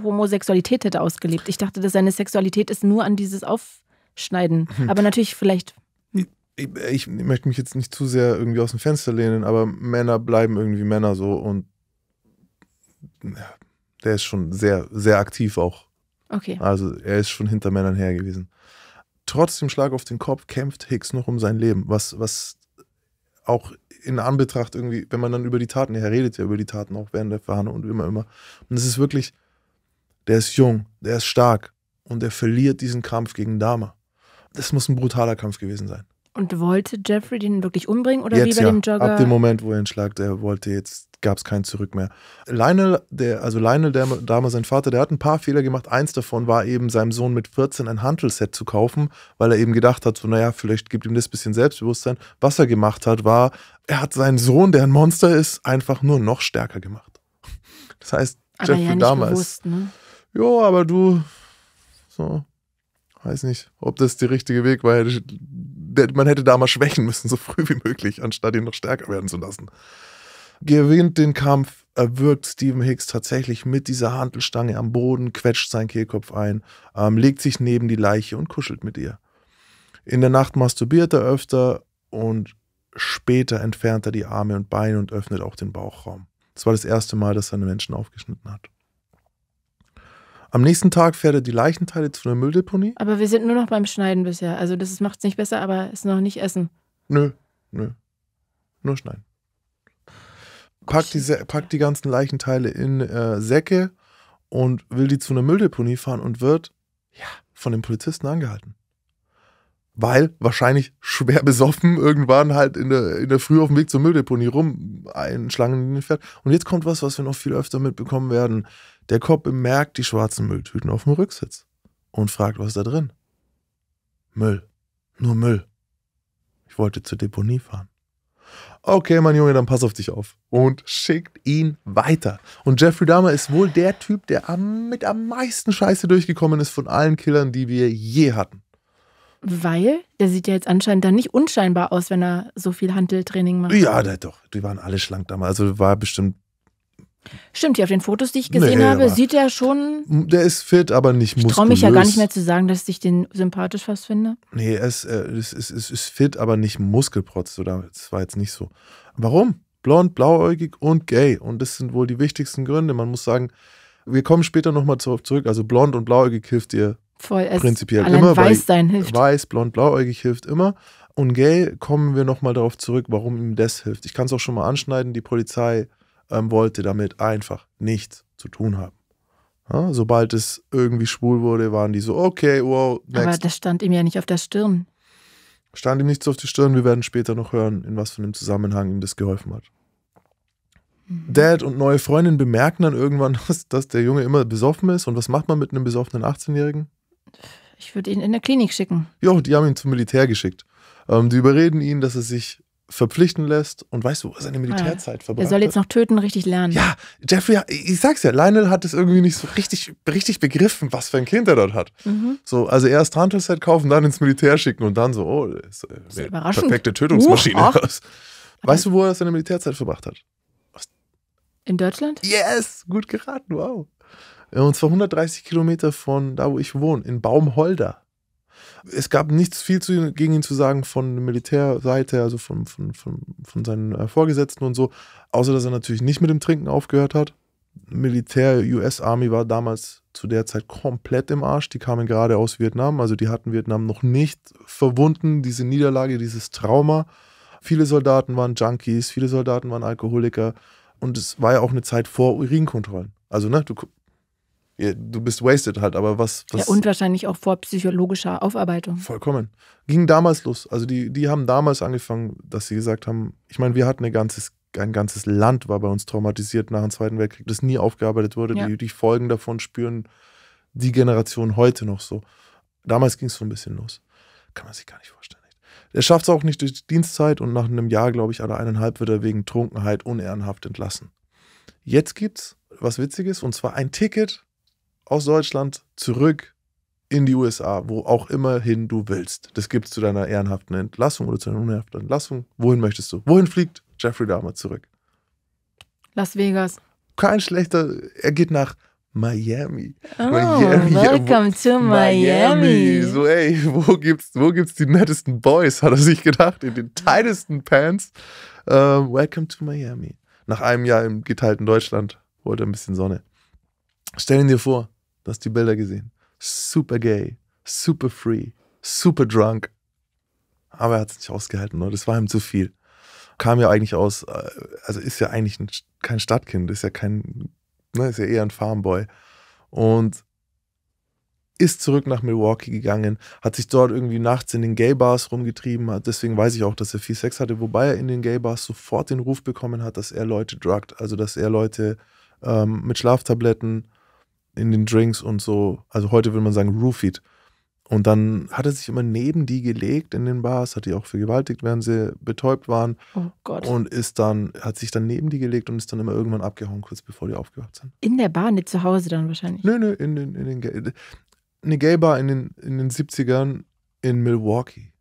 Homosexualität hätte ausgelebt. Ich dachte, dass seine Sexualität ist nur an dieses Aufschneiden. Hm. Aber natürlich vielleicht ich, ich, möchte mich jetzt nicht zu sehr irgendwie aus dem Fenster lehnen, aber Männer bleiben irgendwie Männer so und der ist schon sehr, sehr aktiv auch. Okay. Also er ist schon hinter Männern her gewesen. Trotz dem Schlag auf den Kopf kämpft Hicks noch um sein Leben, was, was auch in Anbetracht irgendwie, wenn man dann über die Taten, er redet ja über die Taten auch während der Verhandlung und immer, immer. Und es ist wirklich, der ist jung, der ist stark und er verliert diesen Kampf gegen Dama. Das muss ein brutaler Kampf gewesen sein. Und wollte Jeffrey den wirklich umbringen oder jetzt, wie bei ja. dem Jogger? Ab dem Moment, wo er ihn schlagt, er wollte jetzt gab es kein Zurück mehr. Lionel, der, also Lionel, der, damals sein Vater, der hat ein paar Fehler gemacht. Eins davon war eben, seinem Sohn mit 14 ein Hantelset zu kaufen, weil er eben gedacht hat, so, naja, vielleicht gibt ihm das ein bisschen Selbstbewusstsein. Was er gemacht hat, war, er hat seinen Sohn, der ein Monster ist, einfach nur noch stärker gemacht. Das heißt, aber Jeffrey ja damals. Bewusst, ne? Jo, aber du, so, weiß nicht, ob das der richtige Weg war man hätte da mal schwächen müssen, so früh wie möglich, anstatt ihn noch stärker werden zu lassen. Gewinnt den Kampf, erwürgt Stephen Hicks tatsächlich mit dieser Handelstange am Boden, quetscht seinen Kehlkopf ein, ähm, legt sich neben die Leiche und kuschelt mit ihr. In der Nacht masturbiert er öfter und später entfernt er die Arme und Beine und öffnet auch den Bauchraum. Das war das erste Mal, dass er einen Menschen aufgeschnitten hat. Am nächsten Tag fährt er die Leichenteile zu einer Mülldeponie. Aber wir sind nur noch beim Schneiden bisher. Also das macht es nicht besser, aber es ist noch nicht Essen. Nö, nö. Nur schneiden. Packt die, packt die ganzen Leichenteile in äh, Säcke und will die zu einer Mülldeponie fahren und wird ja, von den Polizisten angehalten weil wahrscheinlich schwer besoffen irgendwann halt in der, in der Früh auf dem Weg zur Mülldeponie rum ein Schlangenlinie fährt. Und jetzt kommt was, was wir noch viel öfter mitbekommen werden. Der Kopf bemerkt die schwarzen Mülltüten auf dem Rücksitz und fragt, was da drin. Müll. Nur Müll. Ich wollte zur Deponie fahren. Okay, mein Junge, dann pass auf dich auf. Und schickt ihn weiter. Und Jeffrey Dahmer ist wohl der Typ, der am, mit am meisten Scheiße durchgekommen ist von allen Killern, die wir je hatten. Weil? Der sieht ja jetzt anscheinend dann nicht unscheinbar aus, wenn er so viel Handeltraining macht. Ja, der doch. Die waren alle schlank damals. Also war bestimmt Stimmt, hier auf den Fotos, die ich gesehen nee, habe, sieht er schon. Der ist fit, aber nicht ich muskulös. Ich traue mich ja gar nicht mehr zu sagen, dass ich den sympathisch fast finde. Nee, er ist, äh, ist, ist, ist fit, aber nicht muskelprotzt. das war jetzt nicht so. Warum? Blond, blauäugig und gay. Und das sind wohl die wichtigsten Gründe. Man muss sagen, wir kommen später nochmal zurück. Also blond und blauäugig hilft dir Voll, prinzipiell immer. Weiß sein hilft. Weiß, blond, blauäugig hilft immer. Und gay kommen wir nochmal darauf zurück, warum ihm das hilft. Ich kann es auch schon mal anschneiden. Die Polizei ähm, wollte damit einfach nichts zu tun haben. Ja, sobald es irgendwie schwul wurde, waren die so, okay, wow, next. Aber das stand ihm ja nicht auf der Stirn. Stand ihm nichts auf der Stirn. Wir werden später noch hören, in was für einem Zusammenhang ihm das geholfen hat. Mhm. Dad und neue Freundin bemerken dann irgendwann, dass, dass der Junge immer besoffen ist. Und was macht man mit einem besoffenen 18-Jährigen? Ich würde ihn in der Klinik schicken. Jo, die haben ihn zum Militär geschickt. Ähm, die überreden ihn, dass er sich verpflichten lässt und weißt du, seine ah Militärzeit verbracht. Er soll jetzt noch töten, richtig lernen. Ja, Jeffrey, ich sag's ja, Lionel hat es irgendwie nicht so richtig, richtig begriffen, was für ein Kind er dort hat. Mhm. So, also erst Tarntel-Set kaufen, dann ins Militär schicken und dann so, oh, äh, ist, das ist perfekte Tötungsmaschine. Uh, weißt du, wo er seine Militärzeit verbracht hat? In Deutschland? Yes, gut geraten, wow. Äh, und zwar 130 Kilometer von da, wo ich wohne, in Baumholder es gab nichts viel zu, gegen ihn zu sagen von der Militärseite, also von, von, von, von seinen äh, Vorgesetzten und so, außer dass er natürlich nicht mit dem Trinken aufgehört hat. Militär, US Army war damals zu der Zeit komplett im Arsch. Die kamen gerade aus Vietnam, also die hatten Vietnam noch nicht verwunden, diese Niederlage, dieses Trauma. Viele Soldaten waren Junkies, viele Soldaten waren Alkoholiker und es war ja auch eine Zeit vor Urinkontrollen. Also, ne, du du bist wasted halt, aber was, was. Ja, und wahrscheinlich auch vor psychologischer Aufarbeitung. Vollkommen. Ging damals los. Also die, die haben damals angefangen, dass sie gesagt haben, ich meine, wir hatten ein ganzes, ein ganzes Land war bei uns traumatisiert nach dem Zweiten Weltkrieg, das nie aufgearbeitet wurde. Ja. Die, die Folgen davon spüren die Generation heute noch so. Damals ging es so ein bisschen los. Kann man sich gar nicht vorstellen. Er schafft es auch nicht durch die Dienstzeit und nach einem Jahr, glaube ich, oder eineinhalb wird er wegen Trunkenheit unehrenhaft entlassen. Jetzt gibt's was Witziges und zwar ein Ticket aus Deutschland zurück in die USA, wo auch immerhin du willst. Das gibt es zu deiner ehrenhaften Entlassung oder zu deiner unehrenhaften Entlassung. Wohin möchtest du? Wohin fliegt Jeffrey Dahmer zurück? Las Vegas. Kein schlechter, er geht nach Miami. Oh, Miami. Welcome to Miami. Miami. So, ey, wo gibt's, wo gibt's die nettesten Boys, hat er sich gedacht, in den tightesten Pants. Uh, welcome to Miami. Nach einem Jahr im geteilten Deutschland wollte er ein bisschen Sonne. Stell dir vor, Du hast die Bilder gesehen. Super gay, super free, super drunk. Aber er hat es nicht ausgehalten, oder? Ne? das war ihm zu viel. Kam ja eigentlich aus, äh, also ist ja eigentlich ein, kein Stadtkind, ist ja kein, ne, ist ja eher ein Farmboy. Und ist zurück nach Milwaukee gegangen, hat sich dort irgendwie nachts in den Gay-Bars rumgetrieben, deswegen weiß ich auch, dass er viel Sex hatte, wobei er in den Gay-Bars sofort den Ruf bekommen hat, dass er Leute druckt, also dass er Leute ähm, mit Schlaftabletten in den Drinks und so, also heute würde man sagen roofied. Und dann hat er sich immer neben die gelegt in den Bars, hat die auch vergewaltigt, während sie betäubt waren. Oh Gott. Und ist dann, hat sich dann neben die gelegt und ist dann immer irgendwann abgehauen, kurz bevor die aufgewacht sind. In der Bar, nicht zu Hause dann wahrscheinlich. Nö, nö, in den, in den Gay, eine Gay Bar in den, in den 70ern in Milwaukee.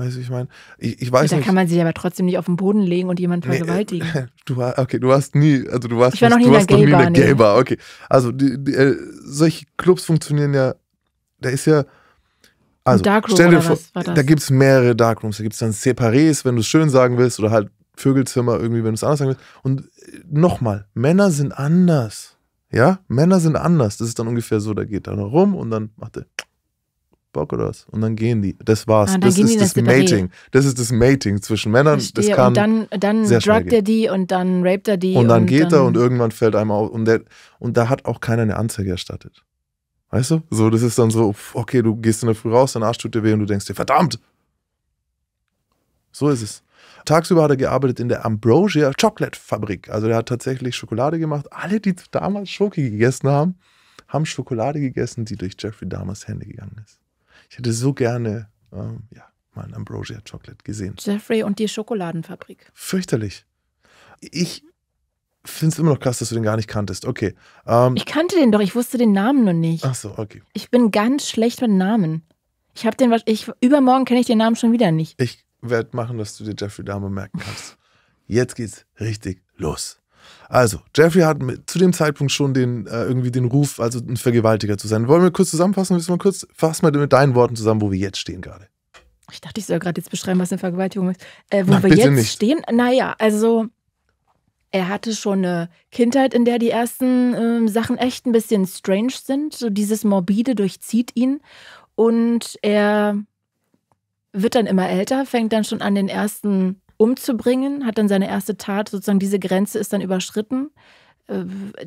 Weißt du, ich meine, ich, ich weiß ja, nicht. Da kann man sich aber trotzdem nicht auf den Boden legen und jemanden vergewaltigen. Nee, äh, du war, okay, du warst nie, also du warst, ich war nicht, noch nie du warst noch nie in der Gay Bar. Okay, also die, die, äh, solche Clubs funktionieren ja. Da ist ja also Darkroom, stell dir vor, da gibt es mehrere Darkrooms. Da gibt es dann Separés, wenn du es schön sagen willst, oder halt Vögelzimmer irgendwie, wenn du es anders sagen willst. Und äh, nochmal, Männer sind anders. Ja, Männer sind anders. Das ist dann ungefähr so, da geht einer rum und dann macht er Bock oder was? Und dann gehen die. Das war's. Ah, das ist das, das Mating. Das ist das Mating zwischen Männern. Verstehe. Das kann und dann, dann drugt er die und dann raped er die. Und dann und geht dann er und irgendwann fällt einem auf. Und, der, und da hat auch keiner eine Anzeige erstattet. Weißt du? So, das ist dann so, okay, du gehst in der Früh raus, dein Arsch tut dir weh und du denkst dir, verdammt! So ist es. Tagsüber hat er gearbeitet in der Ambrosia Chocolate Fabrik. Also er hat tatsächlich Schokolade gemacht. Alle, die damals Schoki gegessen haben, haben Schokolade gegessen, die durch Jeffrey Dahmers Hände gegangen ist. Ich hätte so gerne ähm, ja, mal ein Ambrosia Chocolate gesehen. Jeffrey und die Schokoladenfabrik. Fürchterlich. Ich finde es immer noch krass, dass du den gar nicht kanntest. Okay. Ähm, ich kannte den doch, ich wusste den Namen noch nicht. Ach so, okay. Ich bin ganz schlecht mit Namen. Ich habe den, ich, übermorgen kenne ich den Namen schon wieder nicht. Ich werde machen, dass du dir Jeffrey Dahmer merken kannst. Jetzt geht's richtig los. Also, Jeffrey hat zu dem Zeitpunkt schon den, äh, irgendwie den Ruf, also ein Vergewaltiger zu sein. Wollen wir kurz zusammenfassen? Willst du mal kurz, fass mal mit deinen Worten zusammen, wo wir jetzt stehen gerade. Ich dachte, ich soll gerade jetzt beschreiben, was eine Vergewaltigung ist. Äh, wo Na, wir jetzt nicht. stehen? Naja, also er hatte schon eine Kindheit, in der die ersten ähm, Sachen echt ein bisschen strange sind. So dieses Morbide durchzieht ihn. Und er wird dann immer älter, fängt dann schon an, den ersten umzubringen, hat dann seine erste Tat, sozusagen diese Grenze ist dann überschritten. Äh,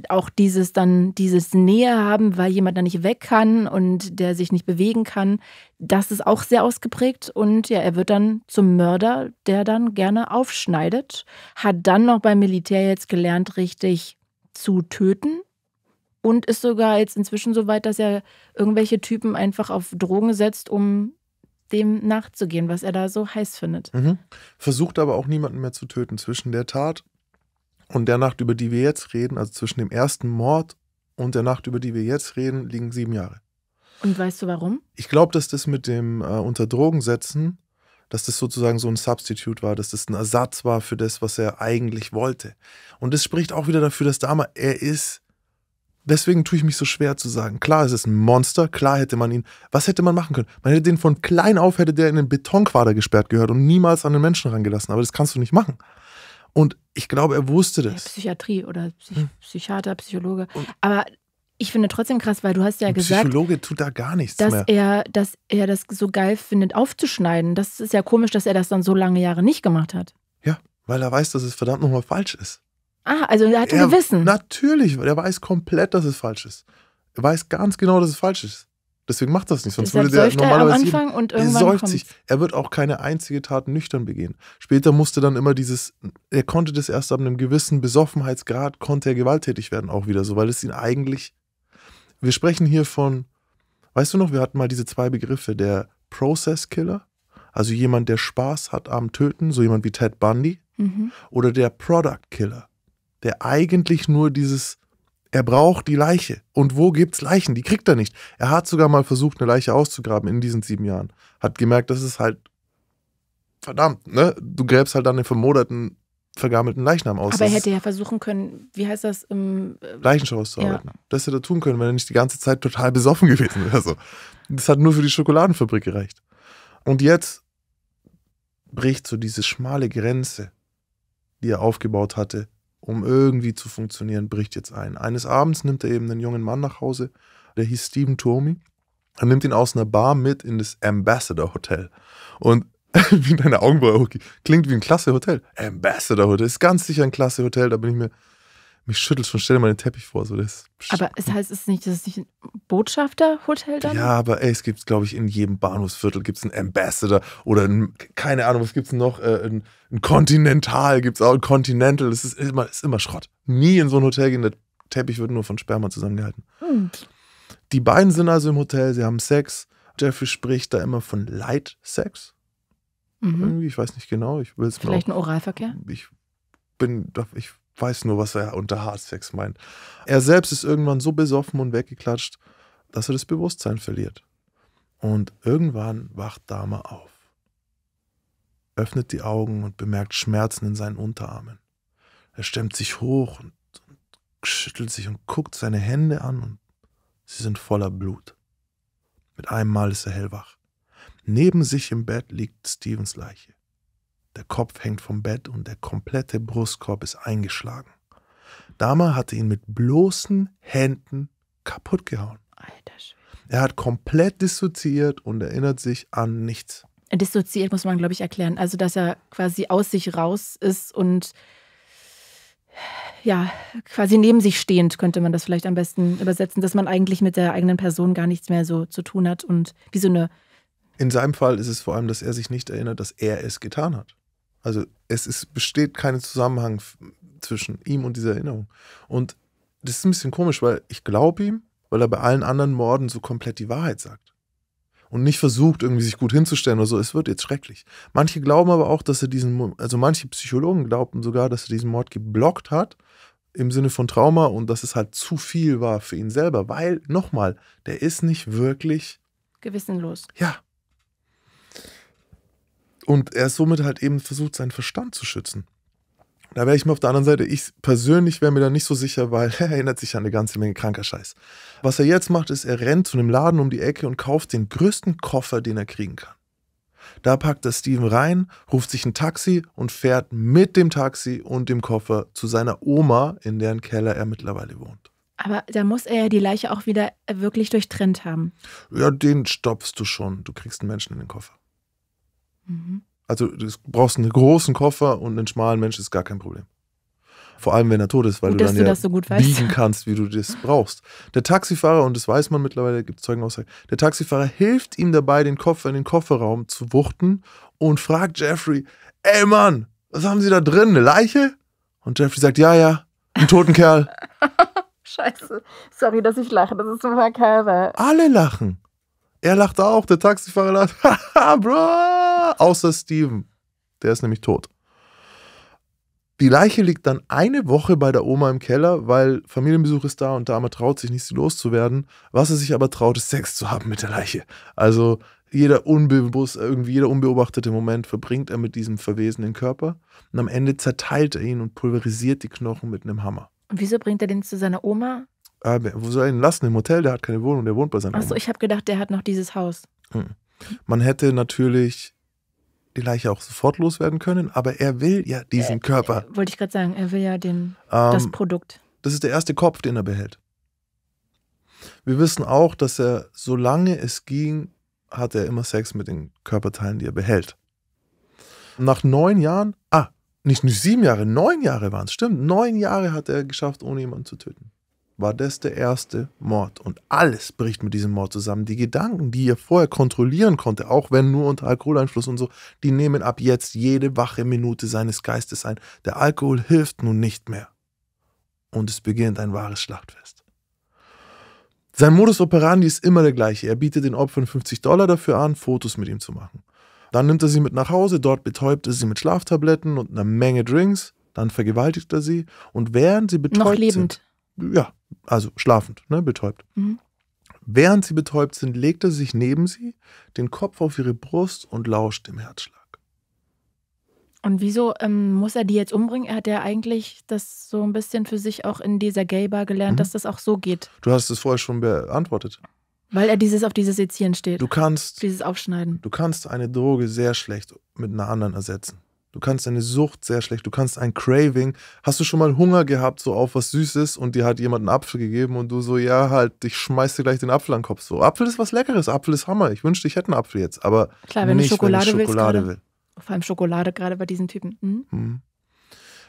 auch dieses dann, dieses Nähe haben, weil jemand da nicht weg kann und der sich nicht bewegen kann, das ist auch sehr ausgeprägt. Und ja, er wird dann zum Mörder, der dann gerne aufschneidet, hat dann noch beim Militär jetzt gelernt, richtig zu töten und ist sogar jetzt inzwischen so weit, dass er irgendwelche Typen einfach auf Drogen setzt, um dem nachzugehen, was er da so heiß findet. Mhm. Versucht aber auch niemanden mehr zu töten. Zwischen der Tat und der Nacht, über die wir jetzt reden, also zwischen dem ersten Mord und der Nacht, über die wir jetzt reden, liegen sieben Jahre. Und weißt du warum? Ich glaube, dass das mit dem äh, Unter Drogen setzen, dass das sozusagen so ein Substitute war, dass das ein Ersatz war für das, was er eigentlich wollte. Und das spricht auch wieder dafür, dass damals er ist Deswegen tue ich mich so schwer zu sagen. Klar, es ist ein Monster, klar hätte man ihn. Was hätte man machen können? Man hätte den von klein auf hätte der in den Betonquader gesperrt gehört und niemals an den Menschen rangelassen. Aber das kannst du nicht machen. Und ich glaube, er wusste das. Psychiatrie oder Psych hm. Psychiater, Psychologe. Und Aber ich finde trotzdem krass, weil du hast ja Ein gesagt, Psychologe tut da gar nichts dass mehr. er, dass er das so geil findet, aufzuschneiden. Das ist ja komisch, dass er das dann so lange Jahre nicht gemacht hat. Ja, weil er weiß, dass es verdammt nochmal falsch ist. Ah, also er hat ein Gewissen. Natürlich, er weiß komplett, dass es falsch ist. Er weiß ganz genau, dass es falsch ist. Deswegen macht das nicht, sonst Deshalb würde der normalerweise. Er, am Anfang und irgendwann er sich. Er wird auch keine einzige Tat nüchtern begehen. Später musste dann immer dieses, er konnte das erst ab einem gewissen Besoffenheitsgrad, konnte er gewalttätig werden, auch wieder so, weil es ihn eigentlich. Wir sprechen hier von, weißt du noch, wir hatten mal diese zwei Begriffe, der Process Killer, also jemand, der Spaß hat am Töten, so jemand wie Ted Bundy, mhm. oder der Product Killer, der eigentlich nur dieses, er braucht die Leiche. Und wo gibt's Leichen? Die kriegt er nicht. Er hat sogar mal versucht, eine Leiche auszugraben in diesen sieben Jahren. Hat gemerkt, das ist halt verdammt, ne? Du gräbst halt dann den vermoderten, vergammelten Leichnam aus. Aber er hätte ja versuchen können, wie heißt das? Ähm, Leichenschau auszuarbeiten. Ja. Das hätte er tun können, wenn er nicht die ganze Zeit total besoffen gewesen wäre. So. Das hat nur für die Schokoladenfabrik gereicht. Und jetzt bricht so diese schmale Grenze, die er aufgebaut hatte, um irgendwie zu funktionieren, bricht jetzt ein. Eines Abends nimmt er eben einen jungen Mann nach Hause, der hieß Steven Turmi. Er nimmt ihn aus einer Bar mit in das Ambassador Hotel. Und wie deine Augenbraue okay, klingt wie ein klasse Hotel. Ambassador Hotel ist ganz sicher ein klasse Hotel, da bin ich mir mich schüttelt schon stell dir mal den Teppich vor. So, das aber es heißt es nicht, das ist nicht ein Botschafterhotel dann? Ja, aber ey, es gibt, glaube ich, in jedem Bahnhofsviertel gibt es einen Ambassador oder ein, keine Ahnung, was gibt es noch? Äh, ein, ein Continental gibt es auch, ein Continental. Das ist immer, ist immer Schrott. Nie in so ein Hotel gehen, der Teppich wird nur von Sperma zusammengehalten. Hm. Die beiden sind also im Hotel, sie haben Sex. Jeffrey spricht da immer von Light Sex. Mhm. Irgendwie, ich weiß nicht genau. Ich will es mal. Vielleicht auch, ein Oralverkehr? Ich bin, ich weiß nur, was er unter Hardsex meint. Er selbst ist irgendwann so besoffen und weggeklatscht, dass er das Bewusstsein verliert. Und irgendwann wacht Dama auf, öffnet die Augen und bemerkt Schmerzen in seinen Unterarmen. Er stemmt sich hoch und, und schüttelt sich und guckt seine Hände an und sie sind voller Blut. Mit einem Mal ist er hellwach. Neben sich im Bett liegt Stevens Leiche. Der Kopf hängt vom Bett und der komplette Brustkorb ist eingeschlagen. Dama hatte ihn mit bloßen Händen kaputt gehauen. Alter Schwede. Er hat komplett dissoziiert und erinnert sich an nichts. Dissoziiert muss man, glaube ich, erklären. Also, dass er quasi aus sich raus ist und ja, quasi neben sich stehend, könnte man das vielleicht am besten übersetzen, dass man eigentlich mit der eigenen Person gar nichts mehr so zu tun hat und wie so eine. In seinem Fall ist es vor allem, dass er sich nicht erinnert, dass er es getan hat. Also es ist, besteht kein Zusammenhang zwischen ihm und dieser Erinnerung. Und das ist ein bisschen komisch, weil ich glaube ihm, weil er bei allen anderen Morden so komplett die Wahrheit sagt. Und nicht versucht, irgendwie sich gut hinzustellen oder so. Es wird jetzt schrecklich. Manche glauben aber auch, dass er diesen, also manche Psychologen glaubten sogar, dass er diesen Mord geblockt hat, im Sinne von Trauma und dass es halt zu viel war für ihn selber, weil, nochmal, der ist nicht wirklich. Gewissenlos. Ja, und er somit halt eben versucht, seinen Verstand zu schützen. Da wäre ich mir auf der anderen Seite, ich persönlich wäre mir da nicht so sicher, weil er erinnert sich an eine ganze Menge kranker Scheiß. Was er jetzt macht, ist, er rennt zu einem Laden um die Ecke und kauft den größten Koffer, den er kriegen kann. Da packt er Steven rein, ruft sich ein Taxi und fährt mit dem Taxi und dem Koffer zu seiner Oma, in deren Keller er mittlerweile wohnt. Aber da muss er ja die Leiche auch wieder wirklich durchtrennt haben. Ja, den stopfst du schon. Du kriegst einen Menschen in den Koffer. Mhm. Also du brauchst einen großen Koffer und einen schmalen Mensch ist gar kein Problem. Vor allem, wenn er tot ist, weil gut, du dann du ja so biegen kannst, wie du das brauchst. Der Taxifahrer, und das weiß man mittlerweile, gibt es Zeugenaussagen, der Taxifahrer hilft ihm dabei, den Koffer in den Kofferraum zu wuchten und fragt Jeffrey, ey Mann, was haben Sie da drin, eine Leiche? Und Jeffrey sagt, ja, ja, einen toten Kerl. Scheiße. Sorry, dass ich lache, das ist super Kerl. Alle lachen. Er lacht auch, der Taxifahrer lacht. Haha, bro! Außer Steven. Der ist nämlich tot. Die Leiche liegt dann eine Woche bei der Oma im Keller, weil Familienbesuch ist da und Dame traut sich nicht, sie loszuwerden. Was er sich aber traut, ist Sex zu haben mit der Leiche. Also jeder unbewusst, irgendwie jeder unbeobachtete Moment verbringt er mit diesem verwesenen Körper und am Ende zerteilt er ihn und pulverisiert die Knochen mit einem Hammer. Und wieso bringt er den zu seiner Oma? äh, wo soll er ihn lassen? Im Hotel, der hat keine Wohnung, der wohnt bei seinem Achso, ich habe gedacht, der hat noch dieses Haus. Mhm. Man hätte natürlich die Leiche auch sofort loswerden können, aber er will ja diesen äh, Körper. Äh, wollte ich gerade sagen, er will ja den, ähm, das Produkt. Das ist der erste Kopf, den er behält. Wir wissen auch, dass er, solange es ging, hat er immer Sex mit den Körperteilen, die er behält. Nach neun Jahren, ah, nicht, nicht sieben Jahre, neun Jahre waren es, stimmt, neun Jahre hat er geschafft, ohne jemanden zu töten war das der erste Mord. Und alles bricht mit diesem Mord zusammen. Die Gedanken, die er vorher kontrollieren konnte, auch wenn nur unter Alkoholeinfluss und so, die nehmen ab jetzt jede wache Minute seines Geistes ein. Der Alkohol hilft nun nicht mehr. Und es beginnt ein wahres Schlachtfest. Sein Modus operandi ist immer der gleiche. Er bietet den Opfern 50 Dollar dafür an, Fotos mit ihm zu machen. Dann nimmt er sie mit nach Hause, dort betäubt er sie mit Schlaftabletten und einer Menge Drinks. Dann vergewaltigt er sie und während sie betäubt Noch lebend. sind, ja, also schlafend, ne, betäubt. Mhm. Während sie betäubt sind, legt er sich neben sie, den Kopf auf ihre Brust und lauscht dem Herzschlag. Und wieso ähm, muss er die jetzt umbringen? Er hat ja eigentlich das so ein bisschen für sich auch in dieser Gay-Bar gelernt, mhm. dass das auch so geht. Du hast es vorher schon beantwortet. Weil er dieses auf dieses Sezieren steht. Du kannst. Dieses Aufschneiden. Du kannst eine Droge sehr schlecht mit einer anderen ersetzen. Du kannst deine Sucht sehr schlecht, du kannst ein Craving. Hast du schon mal Hunger gehabt, so auf was Süßes und dir hat jemand einen Apfel gegeben und du so, ja, halt, ich schmeiß dir gleich den Apfel an den Kopf. So, Apfel ist was Leckeres, Apfel ist Hammer. Ich wünschte, ich hätte einen Apfel jetzt, aber Klar, wenn nicht, du Schokolade, wenn ich Schokolade willst, will. Vor allem Schokolade, gerade bei diesen Typen. Mhm. Mhm.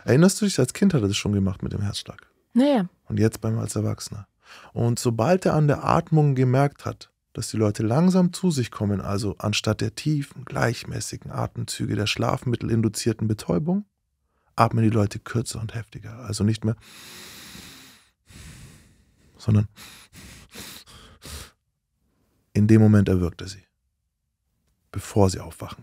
Erinnerst du dich, als Kind hat er das schon gemacht mit dem Herzschlag? Naja. Und jetzt beim als Erwachsener. Und sobald er an der Atmung gemerkt hat, dass die Leute langsam zu sich kommen, also anstatt der tiefen, gleichmäßigen Atemzüge der schlafmittelinduzierten Betäubung, atmen die Leute kürzer und heftiger. Also nicht mehr, sondern in dem Moment erwürgt er sie, bevor sie aufwachen.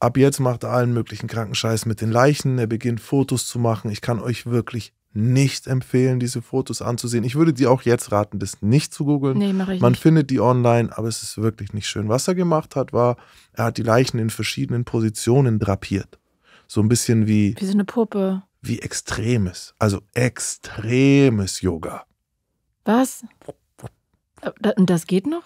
Ab jetzt macht er allen möglichen Krankenscheiß mit den Leichen, er beginnt Fotos zu machen. Ich kann euch wirklich nicht empfehlen, diese Fotos anzusehen. Ich würde dir auch jetzt raten, das nicht zu googeln. Nee, mache ich Man nicht. findet die online, aber es ist wirklich nicht schön. Was er gemacht hat, war, er hat die Leichen in verschiedenen Positionen drapiert. So ein bisschen wie. Wie so eine Puppe. Wie extremes. Also extremes Yoga. Was? Und das geht noch?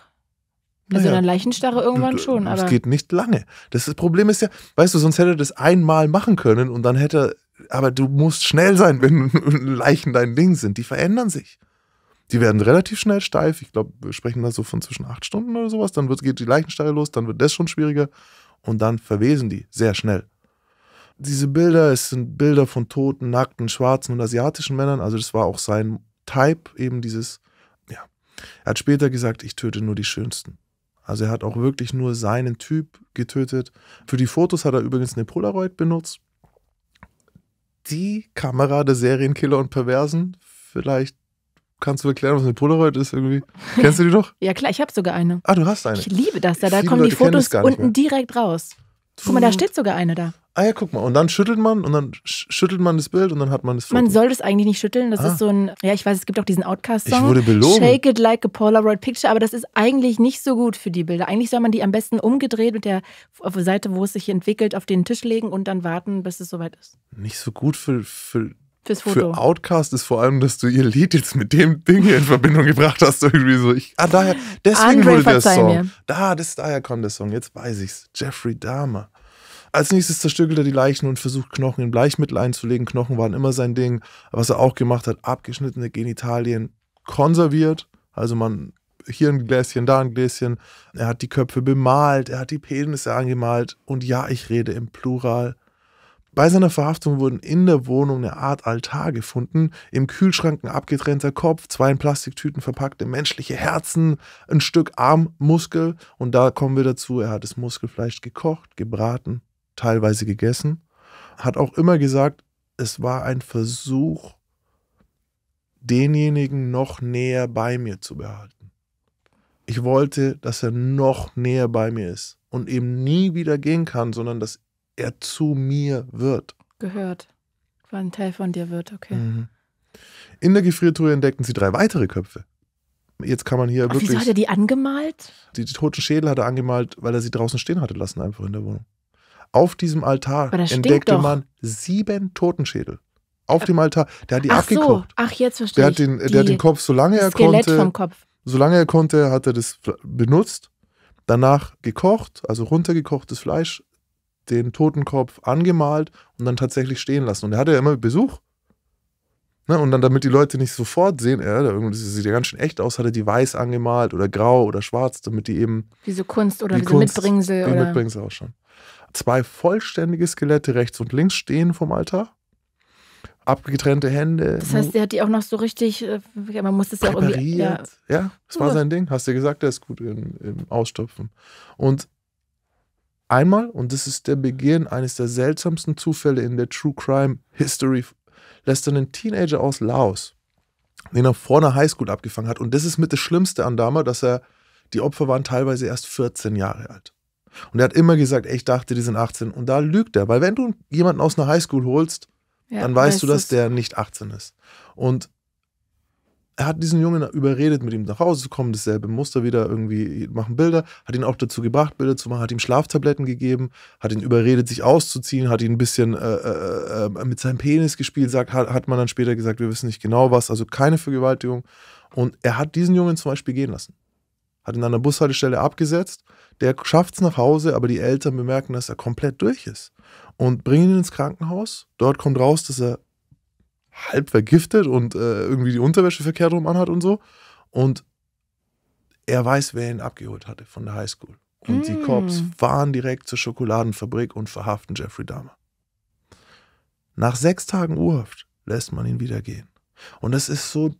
Also naja, dann Leichenstarre irgendwann schon, aber. Das geht nicht lange. Das Problem ist ja, weißt du, sonst hätte er das einmal machen können und dann hätte er aber du musst schnell sein, wenn Leichen dein Ding sind. Die verändern sich. Die werden relativ schnell steif. Ich glaube, wir sprechen da so von zwischen acht Stunden oder sowas. Dann wird, geht die Leichenstarre los, dann wird das schon schwieriger. Und dann verwesen die sehr schnell. Diese Bilder, es sind Bilder von toten, nackten, schwarzen und asiatischen Männern. Also das war auch sein Type, eben dieses, ja. Er hat später gesagt, ich töte nur die Schönsten. Also er hat auch wirklich nur seinen Typ getötet. Für die Fotos hat er übrigens eine Polaroid benutzt die Kamera der Serienkiller und Perversen. Vielleicht kannst du erklären, was eine Polaroid ist irgendwie. Kennst du die doch? ja klar, ich habe sogar eine. Ah, du hast eine. Ich liebe das da. Da Viele kommen die Fotos unten direkt raus. Guck mal, da steht sogar eine da ah ja, guck mal. Und dann schüttelt man und dann schüttelt man das Bild und dann hat man das Foto. Man soll das eigentlich nicht schütteln. Das ah. ist so ein, ja, ich weiß, es gibt auch diesen Outcast-Song. Ich wurde belogen. Shake it like a Polaroid Picture, aber das ist eigentlich nicht so gut für die Bilder. Eigentlich soll man die am besten umgedreht mit der Seite, wo es sich entwickelt, auf den Tisch legen und dann warten, bis es soweit ist. Nicht so gut für, für Fürs Foto. Für Outcast ist vor allem, dass du ihr Lied jetzt mit dem Ding hier in Verbindung gebracht hast. Irgendwie so. Ich, ah, daher, deswegen Andre, wurde der Song. Mir. Da, das, daher kommt der Song. Jetzt weiß ich's. Jeffrey Dahmer. Als nächstes zerstückelt er die Leichen und versucht, Knochen in Bleichmittel einzulegen. Knochen waren immer sein Ding. Was er auch gemacht hat, abgeschnittene Genitalien konserviert. Also man hier ein Gläschen, da ein Gläschen. Er hat die Köpfe bemalt, er hat die Penisse angemalt. Und ja, ich rede im Plural. Bei seiner Verhaftung wurden in der Wohnung eine Art Altar gefunden, im Kühlschrank ein abgetrennter Kopf, zwei in Plastiktüten verpackte menschliche Herzen, ein Stück Armmuskel und da kommen wir dazu, er hat das Muskelfleisch gekocht, gebraten teilweise gegessen, hat auch immer gesagt, es war ein Versuch, denjenigen noch näher bei mir zu behalten. Ich wollte, dass er noch näher bei mir ist und eben nie wieder gehen kann, sondern dass er zu mir wird. Gehört. War ein Teil von dir wird, okay. Mhm. In der Gefriertruhe entdeckten sie drei weitere Köpfe. Jetzt kann man hier Ach, wirklich. Wieso hat er die angemalt? Die, die toten Schädel hat er angemalt, weil er sie draußen stehen hatte lassen, einfach in der Wohnung. Auf diesem Altar entdeckte doch. man sieben Totenschädel. Auf dem Altar. Der hat die Ach abgekocht. So. Ach, jetzt verstehe der hat den, ich. Der hat den Kopf, solange er Skelett konnte. Vom Kopf. Solange er konnte, hat er das benutzt. Danach gekocht, also runtergekochtes Fleisch, den Totenkopf angemalt und dann tatsächlich stehen lassen. Und er hatte ja immer Besuch. Ne? Und dann, damit die Leute nicht sofort sehen, ja, das sieht ja ganz schön echt aus, hat er die weiß angemalt oder grau oder schwarz, damit die eben. Diese Kunst oder die diese Kunst, Mitbringsel. Die oder? Mitbringsel schon. Zwei vollständige Skelette rechts und links stehen vom Altar. Abgetrennte Hände. Das heißt, er hat die auch noch so richtig, äh, man muss das ja auch irgendwie. Ja. ja, das war sein Ding. Hast du gesagt, er ist gut im, im Ausstopfen. Und einmal, und das ist der Beginn eines der seltsamsten Zufälle in der True Crime History, lässt er einen Teenager aus Laos, den er vor einer Highschool abgefangen hat. Und das ist mit das Schlimmste an Dama, dass er, die Opfer waren teilweise erst 14 Jahre alt. Und er hat immer gesagt, ich dachte, die sind 18. Und da lügt er, weil wenn du jemanden aus einer Highschool holst, ja, dann weißt du, dass es. der nicht 18 ist. Und er hat diesen Jungen überredet, mit ihm nach Hause zu kommen, dasselbe Muster wieder irgendwie machen Bilder, hat ihn auch dazu gebracht, Bilder zu machen, hat ihm Schlaftabletten gegeben, hat ihn überredet, sich auszuziehen, hat ihn ein bisschen äh, äh, äh mit seinem Penis gespielt, sagt, hat, hat man dann später gesagt, wir wissen nicht genau was, also keine Vergewaltigung. Und er hat diesen Jungen zum Beispiel gehen lassen. Hat ihn an der Bushaltestelle abgesetzt, der schafft es nach Hause, aber die Eltern bemerken, dass er komplett durch ist und bringen ihn ins Krankenhaus. Dort kommt raus, dass er halb vergiftet und äh, irgendwie die Unterwäsche verkehrt rum anhat und so. Und er weiß, wer ihn abgeholt hatte von der Highschool. Und mm. die hm. Cops fahren direkt zur Schokoladenfabrik und verhaften Jeffrey Dahmer. Nach sechs Tagen Urhaft lässt man ihn wieder gehen. Und das ist so,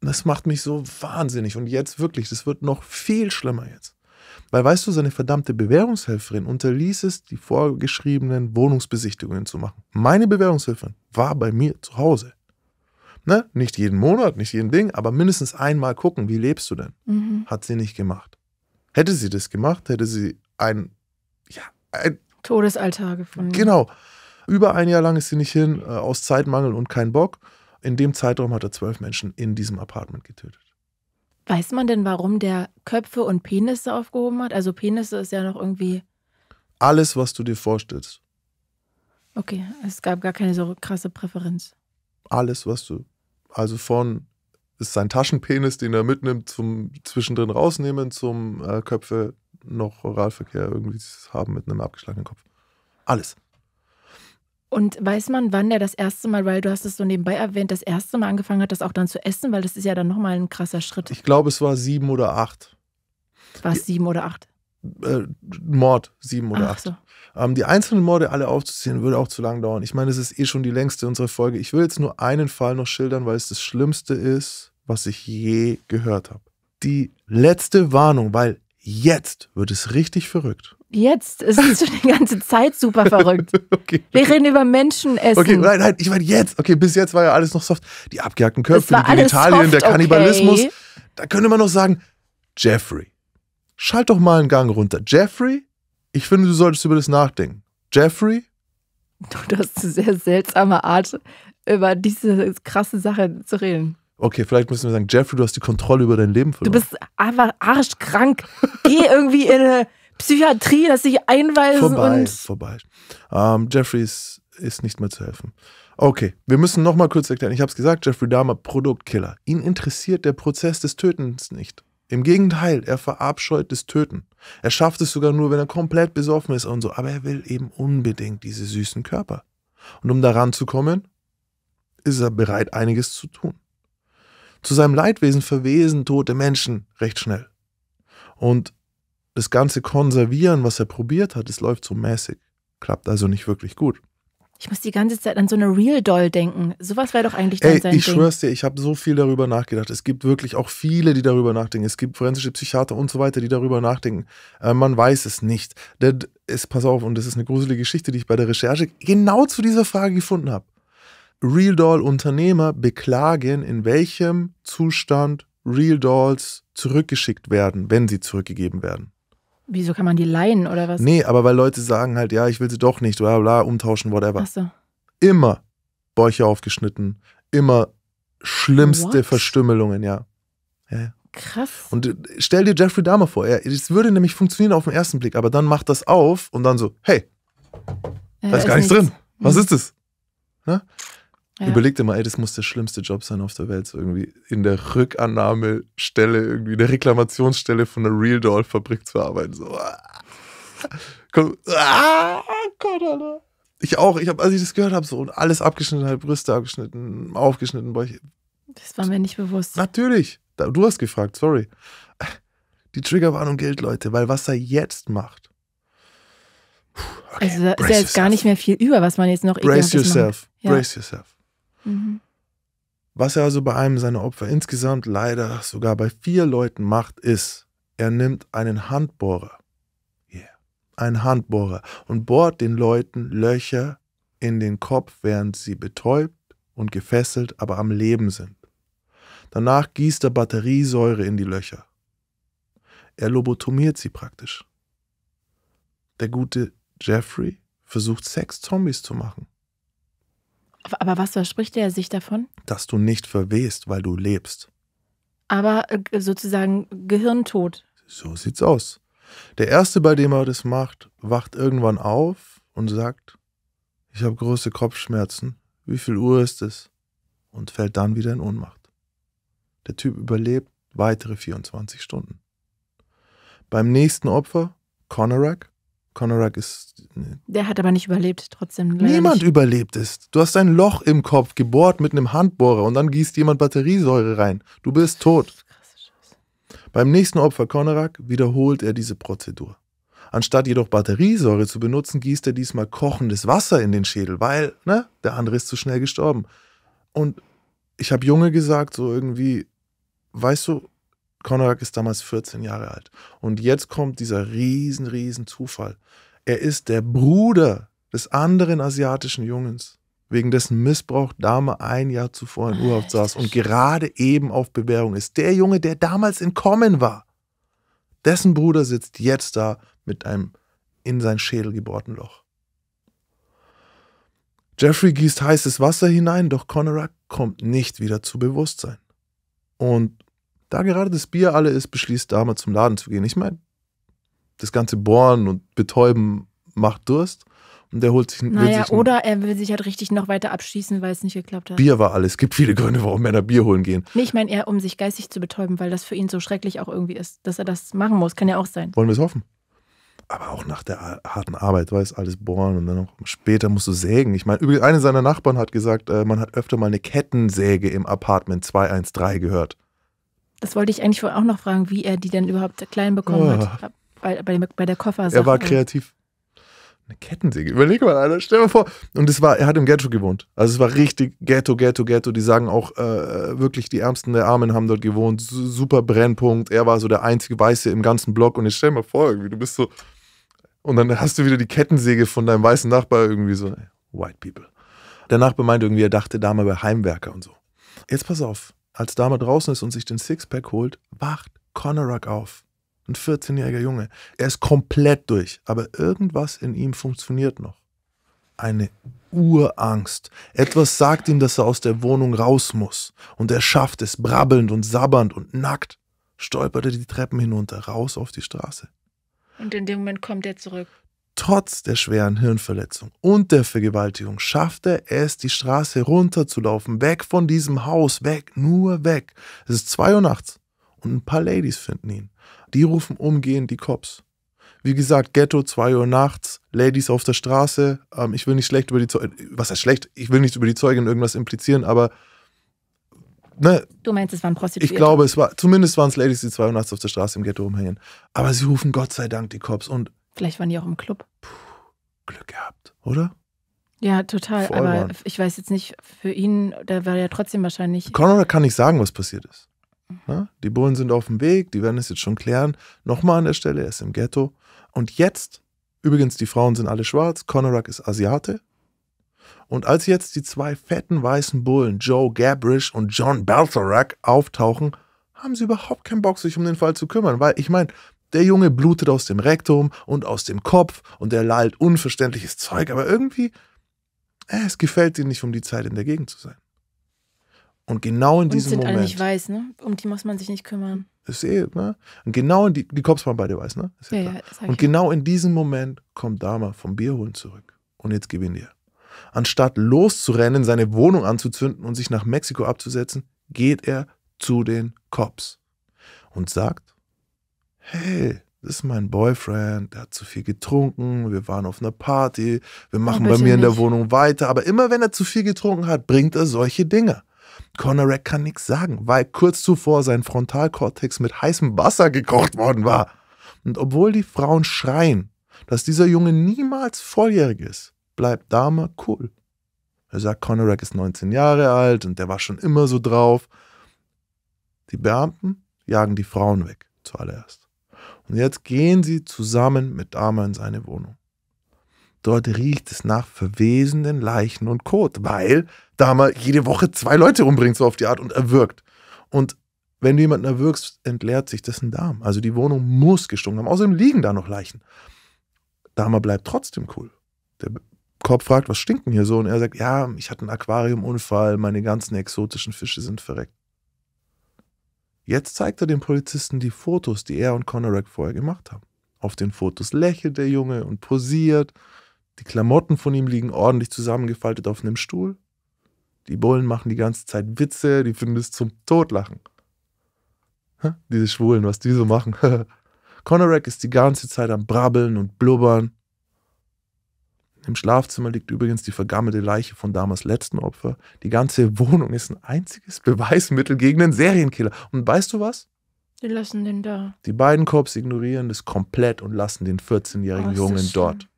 das macht mich so wahnsinnig. Und jetzt wirklich, das wird noch viel schlimmer jetzt. Weil weißt du, seine verdammte Bewährungshelferin unterließ es, die vorgeschriebenen Wohnungsbesichtigungen zu machen. Meine Bewährungshelferin war bei mir zu Hause. Ne? Nicht jeden Monat, nicht jeden Ding, aber mindestens einmal gucken, wie lebst du denn? Mhm. Hat sie nicht gemacht. Hätte sie das gemacht, hätte sie ein, ja, ein Todesaltar gefunden. Genau. Über ein Jahr lang ist sie nicht hin, äh, aus Zeitmangel und kein Bock. In dem Zeitraum hat er zwölf Menschen in diesem Apartment getötet. Weiß man denn, warum der Köpfe und Penisse aufgehoben hat? Also Penisse ist ja noch irgendwie. Alles, was du dir vorstellst. Okay, es gab gar keine so krasse Präferenz. Alles, was du. Also von ist sein Taschenpenis, den er mitnimmt, zum zwischendrin rausnehmen, zum äh, Köpfe noch Oralverkehr irgendwie haben mit einem abgeschlagenen Kopf. Alles. Und weiß man, wann der das erste Mal, weil du hast es so nebenbei erwähnt, das erste Mal angefangen hat, das auch dann zu essen, weil das ist ja dann nochmal ein krasser Schritt. Ich glaube, es war sieben oder acht. War es sieben oder acht? Äh, Mord, sieben oder Ach, acht. So. Ähm, die einzelnen Morde alle aufzuziehen, würde auch zu lang dauern. Ich meine, es ist eh schon die längste unserer Folge. Ich will jetzt nur einen Fall noch schildern, weil es das Schlimmste ist, was ich je gehört habe. Die letzte Warnung, weil jetzt wird es richtig verrückt. Jetzt. Es ist schon die ganze Zeit super verrückt. okay. Wir reden über Menschenessen. Okay, nein, nein, ich meine jetzt. Okay, bis jetzt war ja alles noch soft. Die abgehackten Köpfe, die Genitalien, der Kannibalismus. Okay. Da könnte man noch sagen, Jeffrey, schalt doch mal einen Gang runter. Jeffrey, ich finde, du solltest über das nachdenken. Jeffrey? Du hast eine sehr seltsame Art, über diese krasse Sache zu reden. Okay, vielleicht müssen wir sagen, Jeffrey, du hast die Kontrolle über dein Leben verloren. Du bist einfach arschkrank. Geh irgendwie in eine Psychiatrie, dass sich einweisen vorbei, und... Vorbei, vorbei. Ähm, Jeffries ist nicht mehr zu helfen. Okay, wir müssen noch mal kurz erklären. Ich habe es gesagt, Jeffrey Dahmer, Produktkiller. Ihn interessiert der Prozess des Tötens nicht. Im Gegenteil, er verabscheut das Töten. Er schafft es sogar nur, wenn er komplett besoffen ist und so. Aber er will eben unbedingt diese süßen Körper. Und um daran zu kommen, ist er bereit, einiges zu tun. Zu seinem Leidwesen verwesen tote Menschen recht schnell. Und das ganze Konservieren, was er probiert hat, es läuft so mäßig. Klappt also nicht wirklich gut. Ich muss die ganze Zeit an so eine Real Doll denken. Sowas wäre doch eigentlich dann Ey, sein ich Ding. schwör's dir, ich habe so viel darüber nachgedacht. Es gibt wirklich auch viele, die darüber nachdenken. Es gibt forensische Psychiater und so weiter, die darüber nachdenken. Äh, man weiß es nicht. Der, ist, pass auf, und das ist eine gruselige Geschichte, die ich bei der Recherche genau zu dieser Frage gefunden habe. Real Doll Unternehmer beklagen, in welchem Zustand Real Dolls zurückgeschickt werden, wenn sie zurückgegeben werden. Wieso kann man die leihen oder was? Nee, aber weil Leute sagen halt, ja, ich will sie doch nicht, bla bla, umtauschen, whatever. Ach so. Immer Bäuche aufgeschnitten, immer schlimmste What? Verstümmelungen, ja. ja. Krass. Und äh, stell dir Jeffrey Dahmer vor, es würde nämlich funktionieren auf den ersten Blick, aber dann macht das auf und dann so, hey, da ist gar ist nichts drin. Was mhm. ist das? Ne? Ja. Überleg dir mal, ey, das muss der schlimmste Job sein auf der Welt, so irgendwie in der Rückannahmestelle, irgendwie in der Reklamationsstelle von einer Real Doll Fabrik zu arbeiten. So, ah, komm, ah, Gott, Alter. Ich auch, ich habe, als ich das gehört habe, so und alles abgeschnitten, halt Brüste abgeschnitten, aufgeschnitten, Bäuche. Das war mir nicht bewusst. Natürlich, du hast gefragt, sorry. Die Triggerwarnung gilt, Leute, weil was er jetzt macht. Okay, also da ist ja jetzt gar nicht mehr viel über, was man jetzt noch. Brace yourself, macht. brace yourself. Mhm. Was er also bei einem seiner Opfer insgesamt leider sogar bei vier Leuten macht, ist, er nimmt einen Handbohrer, yeah, einen Handbohrer und bohrt den Leuten Löcher in den Kopf, während sie betäubt und gefesselt, aber am Leben sind. Danach gießt er Batteriesäure in die Löcher. Er lobotomiert sie praktisch. Der gute Jeffrey versucht, Sex-Zombies zu machen. Aber was verspricht er sich davon? Dass du nicht verwehst, weil du lebst. Aber äh, sozusagen Gehirntod. So sieht's aus. Der Erste, bei dem er das macht, wacht irgendwann auf und sagt, ich habe große Kopfschmerzen, wie viel Uhr ist es? Und fällt dann wieder in Ohnmacht. Der Typ überlebt weitere 24 Stunden. Beim nächsten Opfer, Conorak, Conorak ist. Der hat aber nicht überlebt, trotzdem. Niemand nicht. überlebt es. Du hast ein Loch im Kopf gebohrt mit einem Handbohrer und dann gießt jemand Batteriesäure rein. Du bist tot. Beim nächsten Opfer Conorak wiederholt er diese Prozedur. Anstatt jedoch Batteriesäure zu benutzen, gießt er diesmal kochendes Wasser in den Schädel, weil, ne, der andere ist zu schnell gestorben. Und ich habe Junge gesagt, so irgendwie, weißt du, Konrad ist damals 14 Jahre alt. Und jetzt kommt dieser riesen, riesen Zufall. Er ist der Bruder des anderen asiatischen Jungens, wegen dessen Missbrauch Dame ein Jahr zuvor in Urhaft ah, saß und gerade eben auf Bewährung ist. Der Junge, der damals entkommen war, dessen Bruder sitzt jetzt da mit einem in sein Schädel gebohrten Loch. Jeffrey gießt heißes Wasser hinein, doch Conorak kommt nicht wieder zu Bewusstsein. Und da gerade das Bier alle ist, beschließt Dame zum Laden zu gehen. Ich meine, das ganze Bohren und Betäuben macht Durst. Und der holt sich ein Naja, sich oder er will sich halt richtig noch weiter abschießen, weil es nicht geklappt hat. Bier war alles. Es gibt viele Gründe, warum Männer Bier holen gehen. Nee, ich meine eher, um sich geistig zu betäuben, weil das für ihn so schrecklich auch irgendwie ist, dass er das machen muss. Kann ja auch sein. Wollen wir es hoffen. Aber auch nach der harten Arbeit, weiß alles bohren und dann auch später musst du sägen. Ich meine, übrigens, einer seiner Nachbarn hat gesagt, äh, man hat öfter mal eine Kettensäge im Apartment 213 gehört. Das wollte ich eigentlich auch noch fragen, wie er die denn überhaupt klein bekommen ah. hat. Bei, bei, bei der Koffer. Er war kreativ. Eine Kettensäge. Überleg mal, Alter. Stell dir vor. Und es war, er hat im Ghetto gewohnt. Also es war richtig Ghetto, Ghetto, Ghetto. Die sagen auch äh, wirklich, die Ärmsten der Armen haben dort gewohnt. Super Brennpunkt. Er war so der einzige Weiße im ganzen Block. Und jetzt stell dir mal vor, irgendwie, du bist so. Und dann hast du wieder die Kettensäge von deinem weißen Nachbar irgendwie so. White People. Der Nachbar meinte irgendwie, er dachte damals bei Heimwerker und so. Jetzt pass auf. Als Dame draußen ist und sich den Sixpack holt, wacht Conorak auf. Ein 14-jähriger Junge. Er ist komplett durch, aber irgendwas in ihm funktioniert noch. Eine Urangst. Etwas sagt ihm, dass er aus der Wohnung raus muss. Und er schafft es, brabbelnd und sabbernd und nackt, stolpert er die Treppen hinunter, raus auf die Straße. Und in dem Moment kommt er zurück. Trotz der schweren Hirnverletzung und der Vergewaltigung schaffte er es, die Straße runterzulaufen, weg von diesem Haus, weg, nur weg. Es ist zwei Uhr nachts und ein paar Ladies finden ihn. Die rufen umgehend die Cops. Wie gesagt, Ghetto, zwei Uhr nachts, Ladies auf der Straße. Ähm, ich will nicht schlecht über die Zeugin, was heißt schlecht? Ich will nicht über die Zeugin irgendwas implizieren, aber Ne, du meinst, es waren Prostituierte? Ich glaube, es war, zumindest waren es Ladies, die zwei Uhr nachts auf der Straße im Ghetto umhängen. Aber sie rufen Gott sei Dank die Cops und Vielleicht waren die auch im Club. Puh, Glück gehabt, oder? Ja, total. Voll, aber Mann. ich weiß jetzt nicht, für ihn, da war ja trotzdem wahrscheinlich. Conor kann nicht sagen, was passiert ist. Na? Die Bullen sind auf dem Weg, die werden es jetzt schon klären. Nochmal an der Stelle, er ist im Ghetto. Und jetzt, übrigens, die Frauen sind alle schwarz, Conorak ist Asiate. Und als jetzt die zwei fetten weißen Bullen, Joe Gabrisch und John Baltharac, auftauchen, haben sie überhaupt keinen Bock, sich um den Fall zu kümmern. Weil ich meine, der Junge blutet aus dem Rektum und aus dem Kopf und er lallt unverständliches Zeug, aber irgendwie, äh, es gefällt ihm nicht, um die Zeit in der Gegend zu sein. Und genau in und diesem sind Moment. Alle nicht weiß, ne? Um die muss man sich nicht kümmern. Ist eh, ne? Und genau in die, die Cops waren beide weiß, ne? Ist ja, ja, ja und ich. genau in diesem Moment kommt Dama vom Bierholen zurück. Und jetzt gewinnt er. Anstatt loszurennen, seine Wohnung anzuzünden und sich nach Mexiko abzusetzen, geht er zu den Cops und sagt, hey, das ist mein Boyfriend, der hat zu viel getrunken, wir waren auf einer Party, wir machen oh, bei mir nicht. in der Wohnung weiter. Aber immer wenn er zu viel getrunken hat, bringt er solche Dinge. Conorak kann nichts sagen, weil kurz zuvor sein Frontalkortex mit heißem Wasser gekocht worden war. Und obwohl die Frauen schreien, dass dieser Junge niemals volljährig ist, bleibt Dahmer cool. Er sagt, Conorak ist 19 Jahre alt und der war schon immer so drauf. Die Beamten jagen die Frauen weg zuallererst. Und jetzt gehen sie zusammen mit Dama in seine Wohnung. Dort riecht es nach verwesenden Leichen und Kot, weil Dama jede Woche zwei Leute umbringt, so auf die Art, und erwürgt. Und wenn du jemanden erwürgst, entleert sich dessen Darm. Also die Wohnung muss gestunken haben. Außerdem liegen da noch Leichen. Dama bleibt trotzdem cool. Der Korb fragt, was stinkt denn hier so? Und er sagt, ja, ich hatte einen Aquariumunfall, meine ganzen exotischen Fische sind verreckt. Jetzt zeigt er dem Polizisten die Fotos, die er und Conorak vorher gemacht haben. Auf den Fotos lächelt der Junge und posiert. Die Klamotten von ihm liegen ordentlich zusammengefaltet auf einem Stuhl. Die Bullen machen die ganze Zeit Witze, die finden es zum Totlachen. diese Schwulen, was die so machen. Conorak ist die ganze Zeit am Brabbeln und Blubbern. Im Schlafzimmer liegt übrigens die vergammelte Leiche von damals letzten Opfer. Die ganze Wohnung ist ein einziges Beweismittel gegen den Serienkiller. Und weißt du was? Die lassen den da. Die beiden Cops ignorieren das komplett und lassen den 14-jährigen oh, Jungen dort.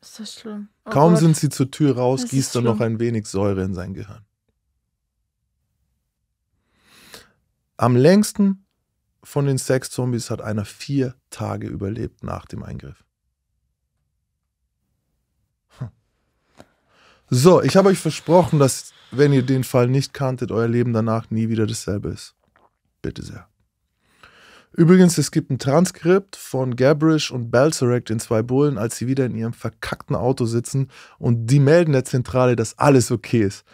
Ist das schlimm? Oh Kaum Gott. sind sie zur Tür raus, das gießt er noch ein wenig Säure in sein Gehirn. Am längsten von den Sexzombies hat einer vier Tage überlebt nach dem Eingriff. So, ich habe euch versprochen, dass, wenn ihr den Fall nicht kanntet, euer Leben danach nie wieder dasselbe ist. Bitte sehr. Übrigens, es gibt ein Transkript von Gabrish und Balzerek, den zwei Bullen, als sie wieder in ihrem verkackten Auto sitzen und die melden der Zentrale, dass alles okay ist.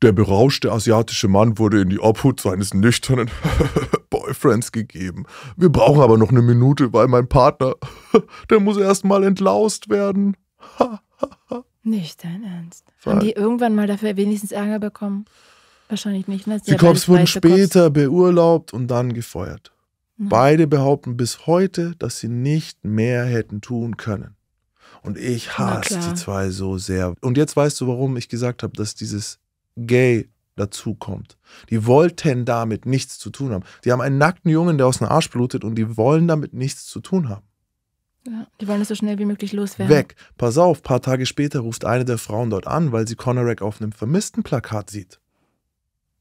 Der berauschte asiatische Mann wurde in die Obhut seines nüchternen Boyfriends gegeben. Wir brauchen aber noch eine Minute, weil mein Partner, der muss erstmal entlaust werden. Ha, ha, ha. Nicht dein Ernst. Haben die irgendwann mal dafür wenigstens Ärger bekommen? Wahrscheinlich nicht. Ne? Die Cops wurden später Cops. beurlaubt und dann gefeuert. Mhm. Beide behaupten bis heute, dass sie nicht mehr hätten tun können. Und ich hasse die zwei so sehr. Und jetzt weißt du, warum ich gesagt habe, dass dieses Gay dazukommt. Die wollten damit nichts zu tun haben. Die haben einen nackten Jungen, der aus dem Arsch blutet und die wollen damit nichts zu tun haben. Ja, die wollen es so schnell wie möglich loswerden. Weg. Pass auf, ein paar Tage später ruft eine der Frauen dort an, weil sie Conorak auf einem vermissten Plakat sieht.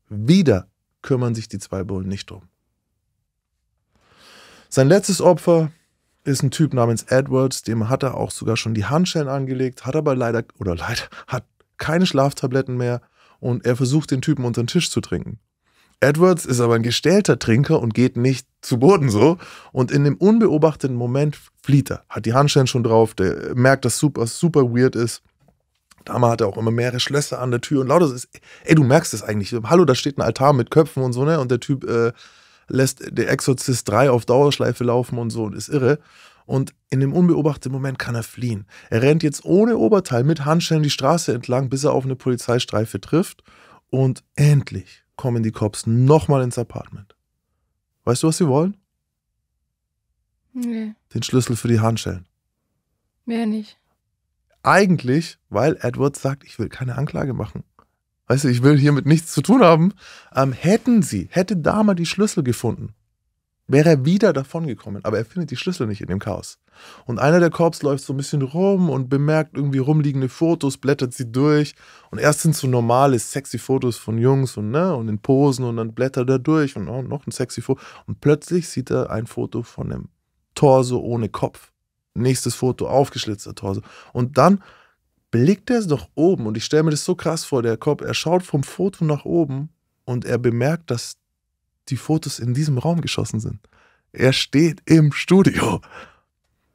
Wieder kümmern sich die zwei Bullen nicht drum. Sein letztes Opfer ist ein Typ namens Edwards, dem hat er auch sogar schon die Handschellen angelegt, hat aber leider, oder leider, hat keine Schlaftabletten mehr und er versucht den Typen unter den Tisch zu trinken. Edwards ist aber ein gestellter Trinker und geht nicht zu Boden so. Und in dem unbeobachteten Moment flieht er, hat die Handschellen schon drauf, der merkt, dass super, super weird ist. Damals hat er auch immer mehrere Schlösser an der Tür und lauter ist, ey, du merkst es eigentlich. Hallo, da steht ein Altar mit Köpfen und so, ne? Und der Typ äh, lässt der Exorzist 3 auf Dauerschleife laufen und so und ist irre. Und in dem unbeobachteten Moment kann er fliehen. Er rennt jetzt ohne Oberteil mit Handschellen die Straße entlang, bis er auf eine Polizeistreife trifft. Und endlich kommen die Cops nochmal ins Apartment. Weißt du, was sie wollen? Nee. Den Schlüssel für die Handschellen. Mehr nicht. Eigentlich, weil Edward sagt, ich will keine Anklage machen. Weißt du, ich will hiermit nichts zu tun haben. Ähm, hätten sie, hätte Dahmer die Schlüssel gefunden, wäre er wieder davongekommen, aber er findet die Schlüssel nicht in dem Chaos. Und einer der Korps läuft so ein bisschen rum und bemerkt irgendwie rumliegende Fotos, blättert sie durch. Und erst sind so normale, sexy Fotos von Jungs und, ne, und in Posen und dann blättert er durch und oh, noch ein sexy Foto. Und plötzlich sieht er ein Foto von einem Torso ohne Kopf. Nächstes Foto, aufgeschlitzter Torso. Und dann blickt er es nach oben und ich stelle mir das so krass vor, der Korb, er schaut vom Foto nach oben und er bemerkt, dass die Fotos in diesem Raum geschossen sind. Er steht im Studio.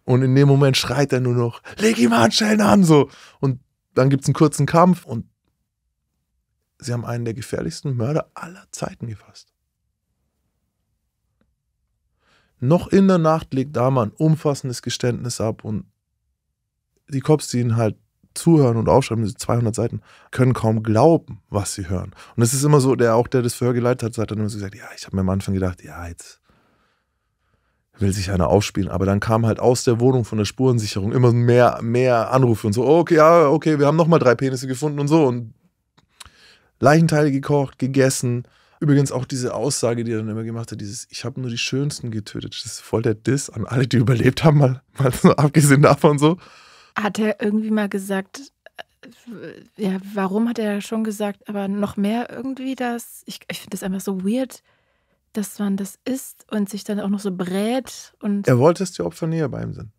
Und in dem Moment schreit er nur noch, leg ihm Handschellen an, so. Und dann gibt es einen kurzen Kampf und sie haben einen der gefährlichsten Mörder aller Zeiten gefasst. Noch in der Nacht legt Dahmer ein umfassendes Geständnis ab und die Cops, die ihn halt zuhören und aufschreiben, diese 200 Seiten, können kaum glauben, was sie hören. Und es ist immer so, der auch, der das Verhör geleitet hat, hat dann immer so gesagt, ja, ich habe mir am Anfang gedacht, ja, jetzt will sich einer aufspielen. Aber dann kam halt aus der Wohnung von der Spurensicherung immer mehr, mehr Anrufe und so, oh, okay, ja, okay, wir haben nochmal drei Penisse gefunden und so. Und Leichenteile gekocht, gegessen. Übrigens auch diese Aussage, die er dann immer gemacht hat, dieses, ich habe nur die Schönsten getötet. Das ist voll der Diss an alle, die überlebt haben, mal, mal so abgesehen davon so. Hat er irgendwie mal gesagt, äh, ja, warum hat er schon gesagt, aber noch mehr irgendwie das? Ich, ich finde das einfach so weird, dass man das isst und sich dann auch noch so brät und. Er wollte, dass die Opfer näher bei ihm sind.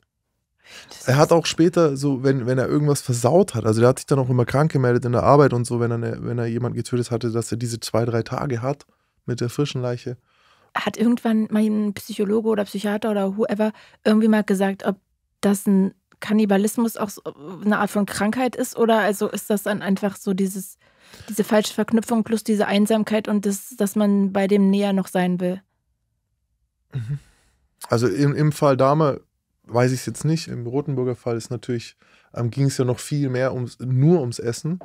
er hat auch später, so, wenn, wenn er irgendwas versaut hat, also der hat sich dann auch immer krank gemeldet in der Arbeit und so, wenn er, ne, wenn er jemand getötet hatte, dass er diese zwei, drei Tage hat mit der frischen Leiche. Hat irgendwann mein Psychologe oder Psychiater oder whoever irgendwie mal gesagt, ob das ein Kannibalismus auch so eine Art von Krankheit ist? Oder also ist das dann einfach so dieses, diese falsche Verknüpfung plus diese Einsamkeit und das, dass man bei dem näher noch sein will? Mhm. Also im, im Fall Dame weiß ich es jetzt nicht. Im Rotenburger Fall ist natürlich, ähm, ging es ja noch viel mehr ums, nur ums Essen.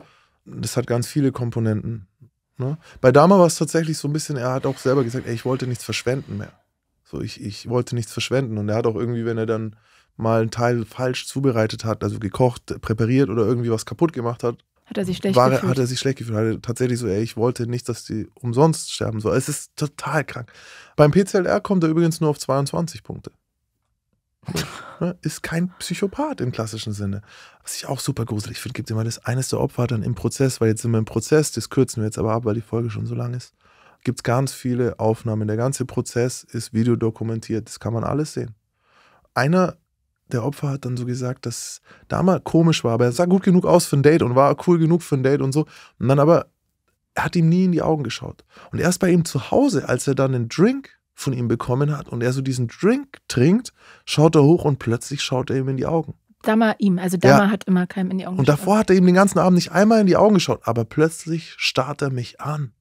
Das hat ganz viele Komponenten. Ne? Bei Dama war es tatsächlich so ein bisschen, er hat auch selber gesagt, ey, ich wollte nichts verschwenden mehr. So, ich, ich wollte nichts verschwenden. Und er hat auch irgendwie, wenn er dann mal einen Teil falsch zubereitet hat, also gekocht, präpariert oder irgendwie was kaputt gemacht hat, hat er sich schlecht war, gefühlt. Hat er sich schlecht gefühlt. Hat tatsächlich so, ey, ich wollte nicht, dass die umsonst sterben soll. Es ist total krank. Beim PCLR kommt er übrigens nur auf 22 Punkte. Ne, ist kein Psychopath im klassischen Sinne. Was ich auch super gruselig finde, gibt immer das eines der Opfer dann im Prozess, weil jetzt sind wir im Prozess, das kürzen wir jetzt aber ab, weil die Folge schon so lang ist. Gibt es ganz viele Aufnahmen. Der ganze Prozess ist videodokumentiert, das kann man alles sehen. Einer der Opfer hat dann so gesagt, dass damals komisch war, aber er sah gut genug aus für ein Date und war cool genug für ein Date und so. Und dann aber, er hat ihm nie in die Augen geschaut. Und erst bei ihm zu Hause, als er dann einen Drink von ihm bekommen hat und er so diesen Drink trinkt, schaut er hoch und plötzlich schaut er ihm in die Augen. Dama ihm, also Dama ja. hat immer keinem in die Augen geschaut. Und davor hat er ihm den ganzen Abend nicht einmal in die Augen geschaut, aber plötzlich starrt er mich an.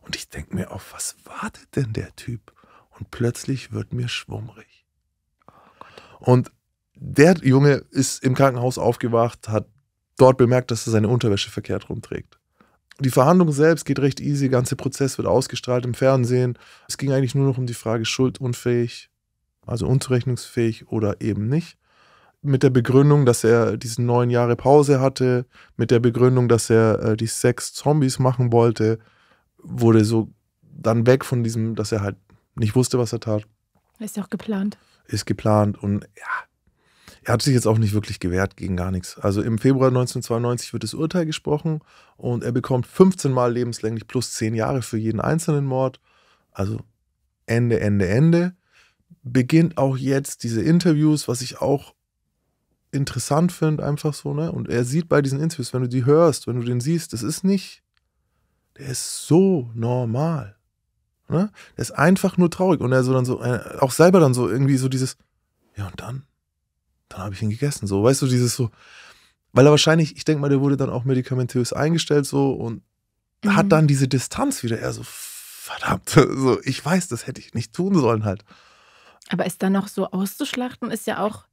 Und ich denke mir, auf was wartet denn der Typ? Und plötzlich wird mir schwummrig. Und der Junge ist im Krankenhaus aufgewacht, hat dort bemerkt, dass er seine Unterwäsche verkehrt rumträgt. Die Verhandlung selbst geht recht easy, der ganze Prozess wird ausgestrahlt im Fernsehen. Es ging eigentlich nur noch um die Frage schuldunfähig, also unzurechnungsfähig oder eben nicht. Mit der Begründung, dass er diese neun Jahre Pause hatte, mit der Begründung, dass er äh, die sechs Zombies machen wollte, wurde so dann weg von diesem, dass er halt nicht wusste, was er tat. Ist ja auch geplant ist geplant und ja, er hat sich jetzt auch nicht wirklich gewehrt gegen gar nichts. Also im Februar 1992 wird das Urteil gesprochen und er bekommt 15 Mal lebenslänglich plus 10 Jahre für jeden einzelnen Mord. Also Ende, Ende, Ende. Beginnt auch jetzt diese Interviews, was ich auch interessant finde, einfach so, ne? Und er sieht bei diesen Interviews, wenn du die hörst, wenn du den siehst, das ist nicht, der ist so normal. Ne? Der ist einfach nur traurig. Und er so dann so, äh, auch selber dann so irgendwie so dieses, ja und dann? Dann habe ich ihn gegessen. So, weißt du, dieses so, weil er wahrscheinlich, ich denke mal, der wurde dann auch medikamentös eingestellt so und mhm. hat dann diese Distanz wieder. Er so, verdammt, so, ich weiß, das hätte ich nicht tun sollen halt. Aber ist dann noch so auszuschlachten, ist ja auch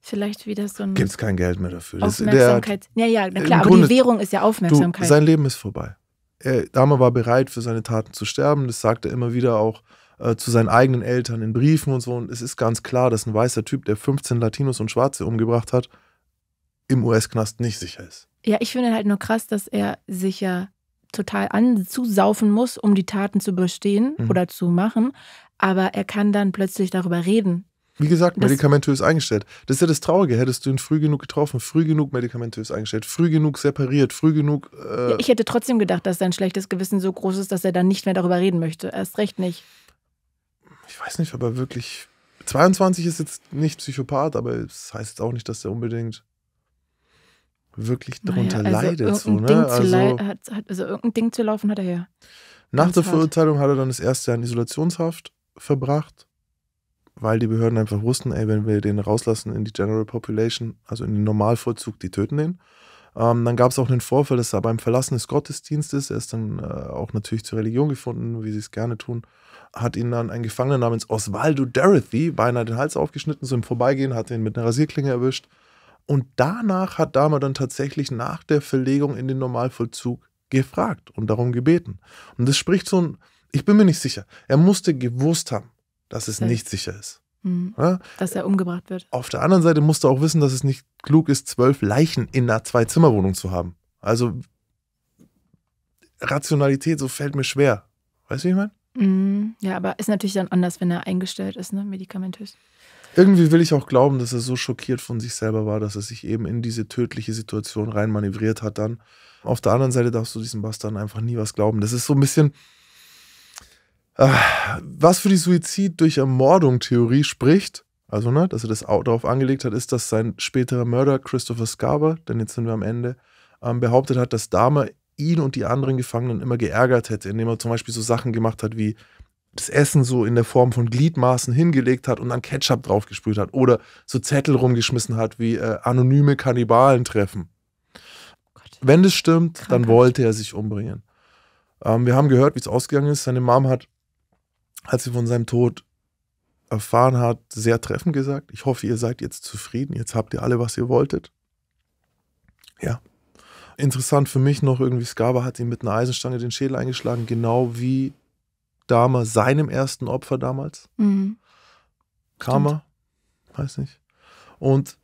vielleicht wieder so ein. Gibt es kein Geld mehr dafür. Aufmerksamkeit. Das, der, ja, ja, na klar, aber Grunde, die Währung ist ja Aufmerksamkeit. Du, sein Leben ist vorbei er, äh, Dahmer war bereit, für seine Taten zu sterben. Das sagt er immer wieder auch äh, zu seinen eigenen Eltern in Briefen und so. Und es ist ganz klar, dass ein weißer Typ, der 15 Latinos und Schwarze umgebracht hat, im US-Knast nicht sicher ist. Ja, ich finde halt nur krass, dass er sich ja total anzusaufen muss, um die Taten zu bestehen mhm. oder zu machen. Aber er kann dann plötzlich darüber reden, wie gesagt, medikamentös eingestellt. Das ist ja das Traurige. Hättest du ihn früh genug getroffen, früh genug medikamentös eingestellt, früh genug separiert, früh genug. Äh ja, ich hätte trotzdem gedacht, dass sein schlechtes Gewissen so groß ist, dass er dann nicht mehr darüber reden möchte. Erst recht nicht. Ich weiß nicht, aber wirklich. 22 ist jetzt nicht Psychopath, aber das heißt jetzt auch nicht, dass er unbedingt wirklich darunter naja, also leidet. So, ne? also, leid, hat, also irgendein Ding zu laufen hat er ja. Nach Ganz der Verurteilung hat er dann das erste Jahr in Isolationshaft verbracht weil die Behörden einfach wussten, ey, wenn wir den rauslassen in die General Population, also in den Normalvollzug, die töten den. Ähm, dann gab es auch einen Vorfall, dass er beim Verlassen des Gottesdienstes, er ist dann äh, auch natürlich zur Religion gefunden, wie sie es gerne tun, hat ihn dann ein Gefangener namens Osvaldo Dorothy beinahe den Hals aufgeschnitten, so im Vorbeigehen, hat ihn mit einer Rasierklinge erwischt. Und danach hat Dahmer dann tatsächlich nach der Verlegung in den Normalvollzug gefragt und darum gebeten. Und das spricht so ein, ich bin mir nicht sicher, er musste gewusst haben, dass es nicht sicher ist. Mhm. Ja? Dass er umgebracht wird. Auf der anderen Seite musst du auch wissen, dass es nicht klug ist, zwölf Leichen in einer Zwei-Zimmer-Wohnung zu haben. Also Rationalität, so fällt mir schwer. Weißt du, wie ich meine? Mhm. Ja, aber ist natürlich dann anders, wenn er eingestellt ist, ne? medikamentös. Irgendwie will ich auch glauben, dass er so schockiert von sich selber war, dass er sich eben in diese tödliche Situation reinmanövriert hat dann. Auf der anderen Seite darfst du diesem Bastard einfach nie was glauben. Das ist so ein bisschen, äh, was für die Suizid durch Ermordung-Theorie spricht, also ne, dass er das auch darauf angelegt hat, ist, dass sein späterer Mörder Christopher Scarber, denn jetzt sind wir am Ende, ähm, behauptet hat, dass Dahmer ihn und die anderen Gefangenen immer geärgert hätte, indem er zum Beispiel so Sachen gemacht hat wie das Essen so in der Form von Gliedmaßen hingelegt hat und dann Ketchup draufgesprüht hat oder so Zettel rumgeschmissen hat wie äh, anonyme Kannibalen treffen. Oh Wenn das stimmt, Krankheit. dann wollte er sich umbringen. Ähm, wir haben gehört, wie es ausgegangen ist. Seine Mom hat hat sie von seinem Tod erfahren hat, sehr treffend gesagt. Ich hoffe, ihr seid jetzt zufrieden. Jetzt habt ihr alle, was ihr wolltet. Ja. Interessant für mich noch irgendwie, Skaba hat ihm mit einer Eisenstange den Schädel eingeschlagen, genau wie Dama, seinem ersten Opfer damals. Mhm. Karma, Stimmt. weiß nicht. Und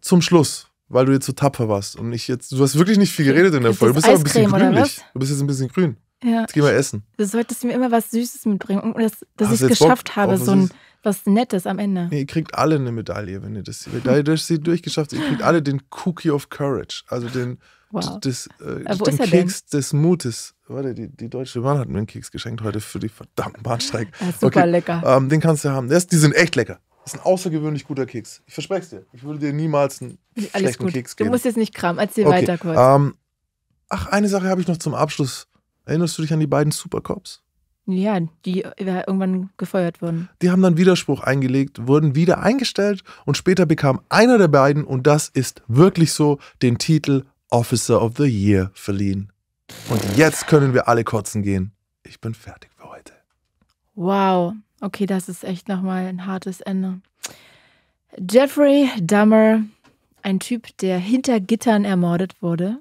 zum Schluss, weil du jetzt so tapfer warst und ich jetzt, du hast wirklich nicht viel geredet in der Folge, du bist aber ein bisschen grünlich. Du bist jetzt ein bisschen grün. Ja. Jetzt gehen wir essen. Du solltest mir immer was Süßes mitbringen. Und dass ich es geschafft Bock? habe, so ein was Nettes am Ende. Nee, ihr kriegt alle eine Medaille, wenn ihr das durch sie durchgeschafft habt. Ihr kriegt alle den Cookie of Courage, also den, wow. des, äh, den Keks denn? des Mutes. Warte, die, die Deutsche Bahn hat mir einen Keks geschenkt heute für die verdammten Bahnsteig. super okay. lecker. Ähm, den kannst du haben. Das, die sind echt lecker. Das ist ein außergewöhnlich guter Keks. Ich verspreche es dir. Ich würde dir niemals einen Alles schlechten gut. Keks geben. Du musst jetzt nicht kramen. Erzähl okay. weiter kurz. Ähm, ach, eine Sache habe ich noch zum Abschluss Erinnerst du dich an die beiden Supercops? Ja, die äh, irgendwann gefeuert wurden. Die haben dann Widerspruch eingelegt, wurden wieder eingestellt und später bekam einer der beiden, und das ist wirklich so, den Titel Officer of the Year verliehen. Und jetzt können wir alle kotzen gehen. Ich bin fertig für heute. Wow, okay, das ist echt nochmal ein hartes Ende. Jeffrey Dummer, ein Typ, der hinter Gittern ermordet wurde.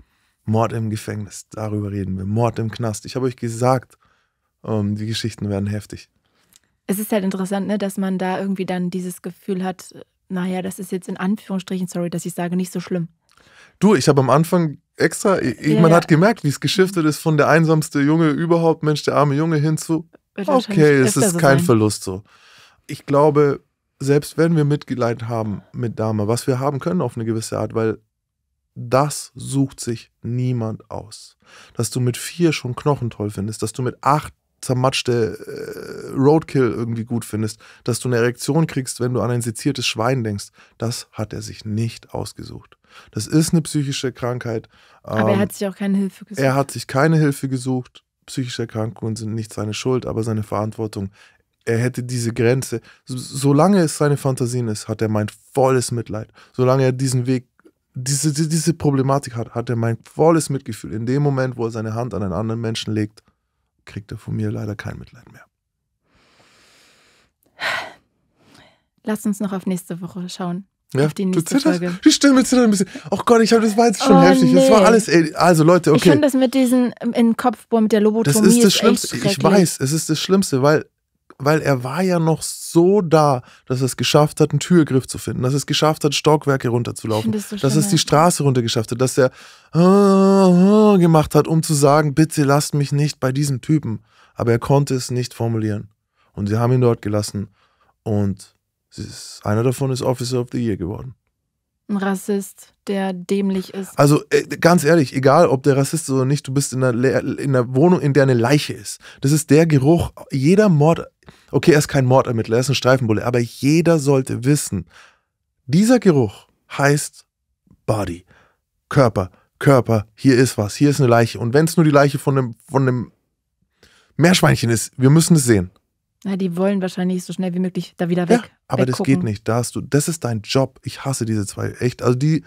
Mord im Gefängnis, darüber reden wir. Mord im Knast. Ich habe euch gesagt, ähm, die Geschichten werden heftig. Es ist halt interessant, ne, dass man da irgendwie dann dieses Gefühl hat, naja, das ist jetzt in Anführungsstrichen, sorry, dass ich sage, nicht so schlimm. Du, ich habe am Anfang extra, ich, ja, man ja. hat gemerkt, wie es geschiftet ist von der einsamste Junge überhaupt, Mensch, der arme Junge hinzu. Okay, es ist so kein sein. Verlust so. Ich glaube, selbst wenn wir Mitleid haben mit Dame, was wir haben können auf eine gewisse Art, weil das sucht sich niemand aus. Dass du mit vier schon Knochen toll findest, dass du mit acht zermatschte äh, Roadkill irgendwie gut findest, dass du eine Erektion kriegst, wenn du an ein seziertes Schwein denkst, das hat er sich nicht ausgesucht. Das ist eine psychische Krankheit. Aber er ähm, hat sich auch keine Hilfe gesucht. Er hat sich keine Hilfe gesucht. Psychische Erkrankungen sind nicht seine Schuld, aber seine Verantwortung. Er hätte diese Grenze, solange es seine Fantasien ist, hat er mein volles Mitleid. Solange er diesen Weg diese, diese Problematik hat, hat er mein volles Mitgefühl. In dem Moment, wo er seine Hand an einen anderen Menschen legt, kriegt er von mir leider kein Mitleid mehr. Lass uns noch auf nächste Woche schauen. Ja, auf die nächste du Folge. Die Stimme zittert ein bisschen. Oh Gott, ich hab, das war jetzt schon oh, heftig. Nee. Das war alles. Ey, also Leute, okay. Ich finde das mit diesem Kopfbohr, mit der Lobotomie. Das ist das Schlimmste. ich weiß, es ist das Schlimmste, weil weil er war ja noch so da, dass er es geschafft hat, einen Türgriff zu finden, dass er es geschafft hat, Stockwerke runterzulaufen, das so dass er es die Straße runtergeschafft hat, dass er äh, äh, gemacht hat, um zu sagen, bitte lasst mich nicht bei diesem Typen. Aber er konnte es nicht formulieren. Und sie haben ihn dort gelassen. Und ist, einer davon ist Officer of the Year geworden ein Rassist, der dämlich ist. Also äh, ganz ehrlich, egal ob der Rassist ist oder nicht, du bist in einer, in einer Wohnung, in der eine Leiche ist. Das ist der Geruch. Jeder Mord, okay, er ist kein Mordermittler, er ist ein Streifenbulle, aber jeder sollte wissen, dieser Geruch heißt Body, Körper, Körper, hier ist was, hier ist eine Leiche. Und wenn es nur die Leiche von einem, von einem Meerschweinchen ist, wir müssen es sehen. Ja, die wollen wahrscheinlich so schnell wie möglich da wieder weg. Ja, aber das geht nicht. Da hast du, das ist dein Job. Ich hasse diese zwei echt. Also die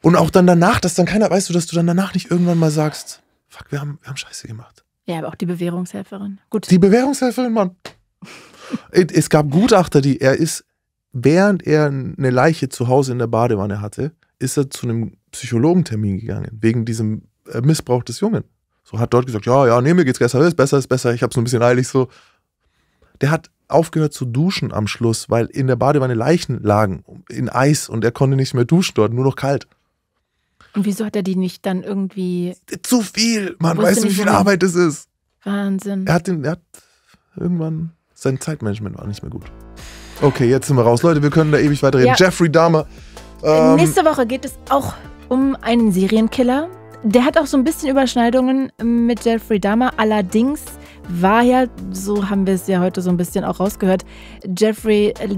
und auch dann danach, dass dann keiner weißt du, dass du dann danach nicht irgendwann mal sagst, fuck, wir haben, wir haben Scheiße gemacht. Ja, aber auch die Bewährungshelferin. Gut. Die Bewährungshelferin, Mann. es gab Gutachter, die er ist, während er eine Leiche zu Hause in der Badewanne hatte, ist er zu einem Psychologentermin gegangen wegen diesem äh, Missbrauch des Jungen. So hat dort gesagt, ja, ja, nee, mir geht's besser, ist besser, ist besser. Ich habe so ein bisschen eilig so. Der hat aufgehört zu duschen am Schluss, weil in der Badewanne Leichen lagen, in Eis und er konnte nicht mehr duschen dort, nur noch kalt. Und wieso hat er die nicht dann irgendwie. Zu viel, man weißt du, wie viel Arbeit es ist? Wahnsinn. Er hat, den, er hat irgendwann. Sein Zeitmanagement war nicht mehr gut. Okay, jetzt sind wir raus. Leute, wir können da ewig weiterreden. Ja. Jeffrey Dahmer. Ähm, Nächste Woche geht es auch um einen Serienkiller. Der hat auch so ein bisschen Überschneidungen mit Jeffrey Dahmer. Allerdings war ja, so haben wir es ja heute so ein bisschen auch rausgehört, Jeffrey äh,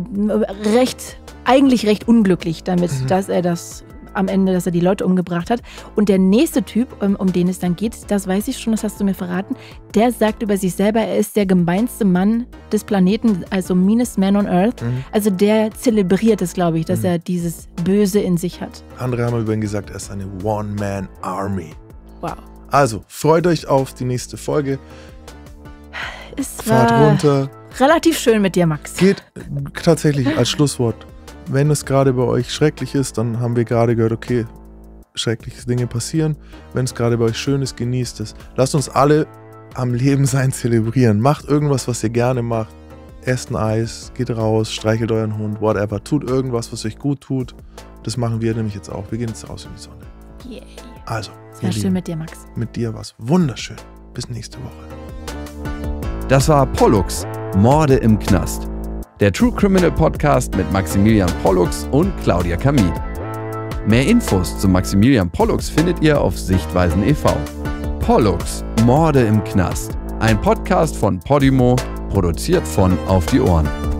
recht, eigentlich recht unglücklich damit, mhm. dass er das am Ende, dass er die Leute umgebracht hat. Und der nächste Typ, um, ähm, um, den es dann geht, das weiß ich schon, das hast du mir verraten, der sagt über sich selber, er ist der gemeinste Mann des Planeten, also meanest man on earth. Mhm. Also der zelebriert es, glaube ich, dass mhm. er dieses Böse in sich hat. Andere haben über ihn gesagt, er ist eine One-Man-Army. Wow. Also, freut euch auf die nächste Folge. Es Fahrt runter. Relativ schön mit dir, Max. Geht tatsächlich als Schlusswort. Wenn es gerade bei euch schrecklich ist, dann haben wir gerade gehört, okay, schreckliche Dinge passieren. Wenn es gerade bei euch schön ist, genießt es. Lasst uns alle am Leben sein zelebrieren. Macht irgendwas, was ihr gerne macht. Esst ein Eis, geht raus, streichelt euren Hund, whatever. Tut irgendwas, was euch gut tut. Das machen wir nämlich jetzt auch. Wir gehen jetzt raus in die Sonne. Yay. Also. Sehr schön mit dir, Max. Mit dir war es wunderschön. Bis nächste Woche. Das war Pollux, Morde im Knast. Der True Criminal Podcast mit Maximilian Pollux und Claudia Kamin. Mehr Infos zu Maximilian Pollux findet ihr auf Sichtweisen e.V. Pollux, Morde im Knast. Ein Podcast von Podimo, produziert von Auf die Ohren.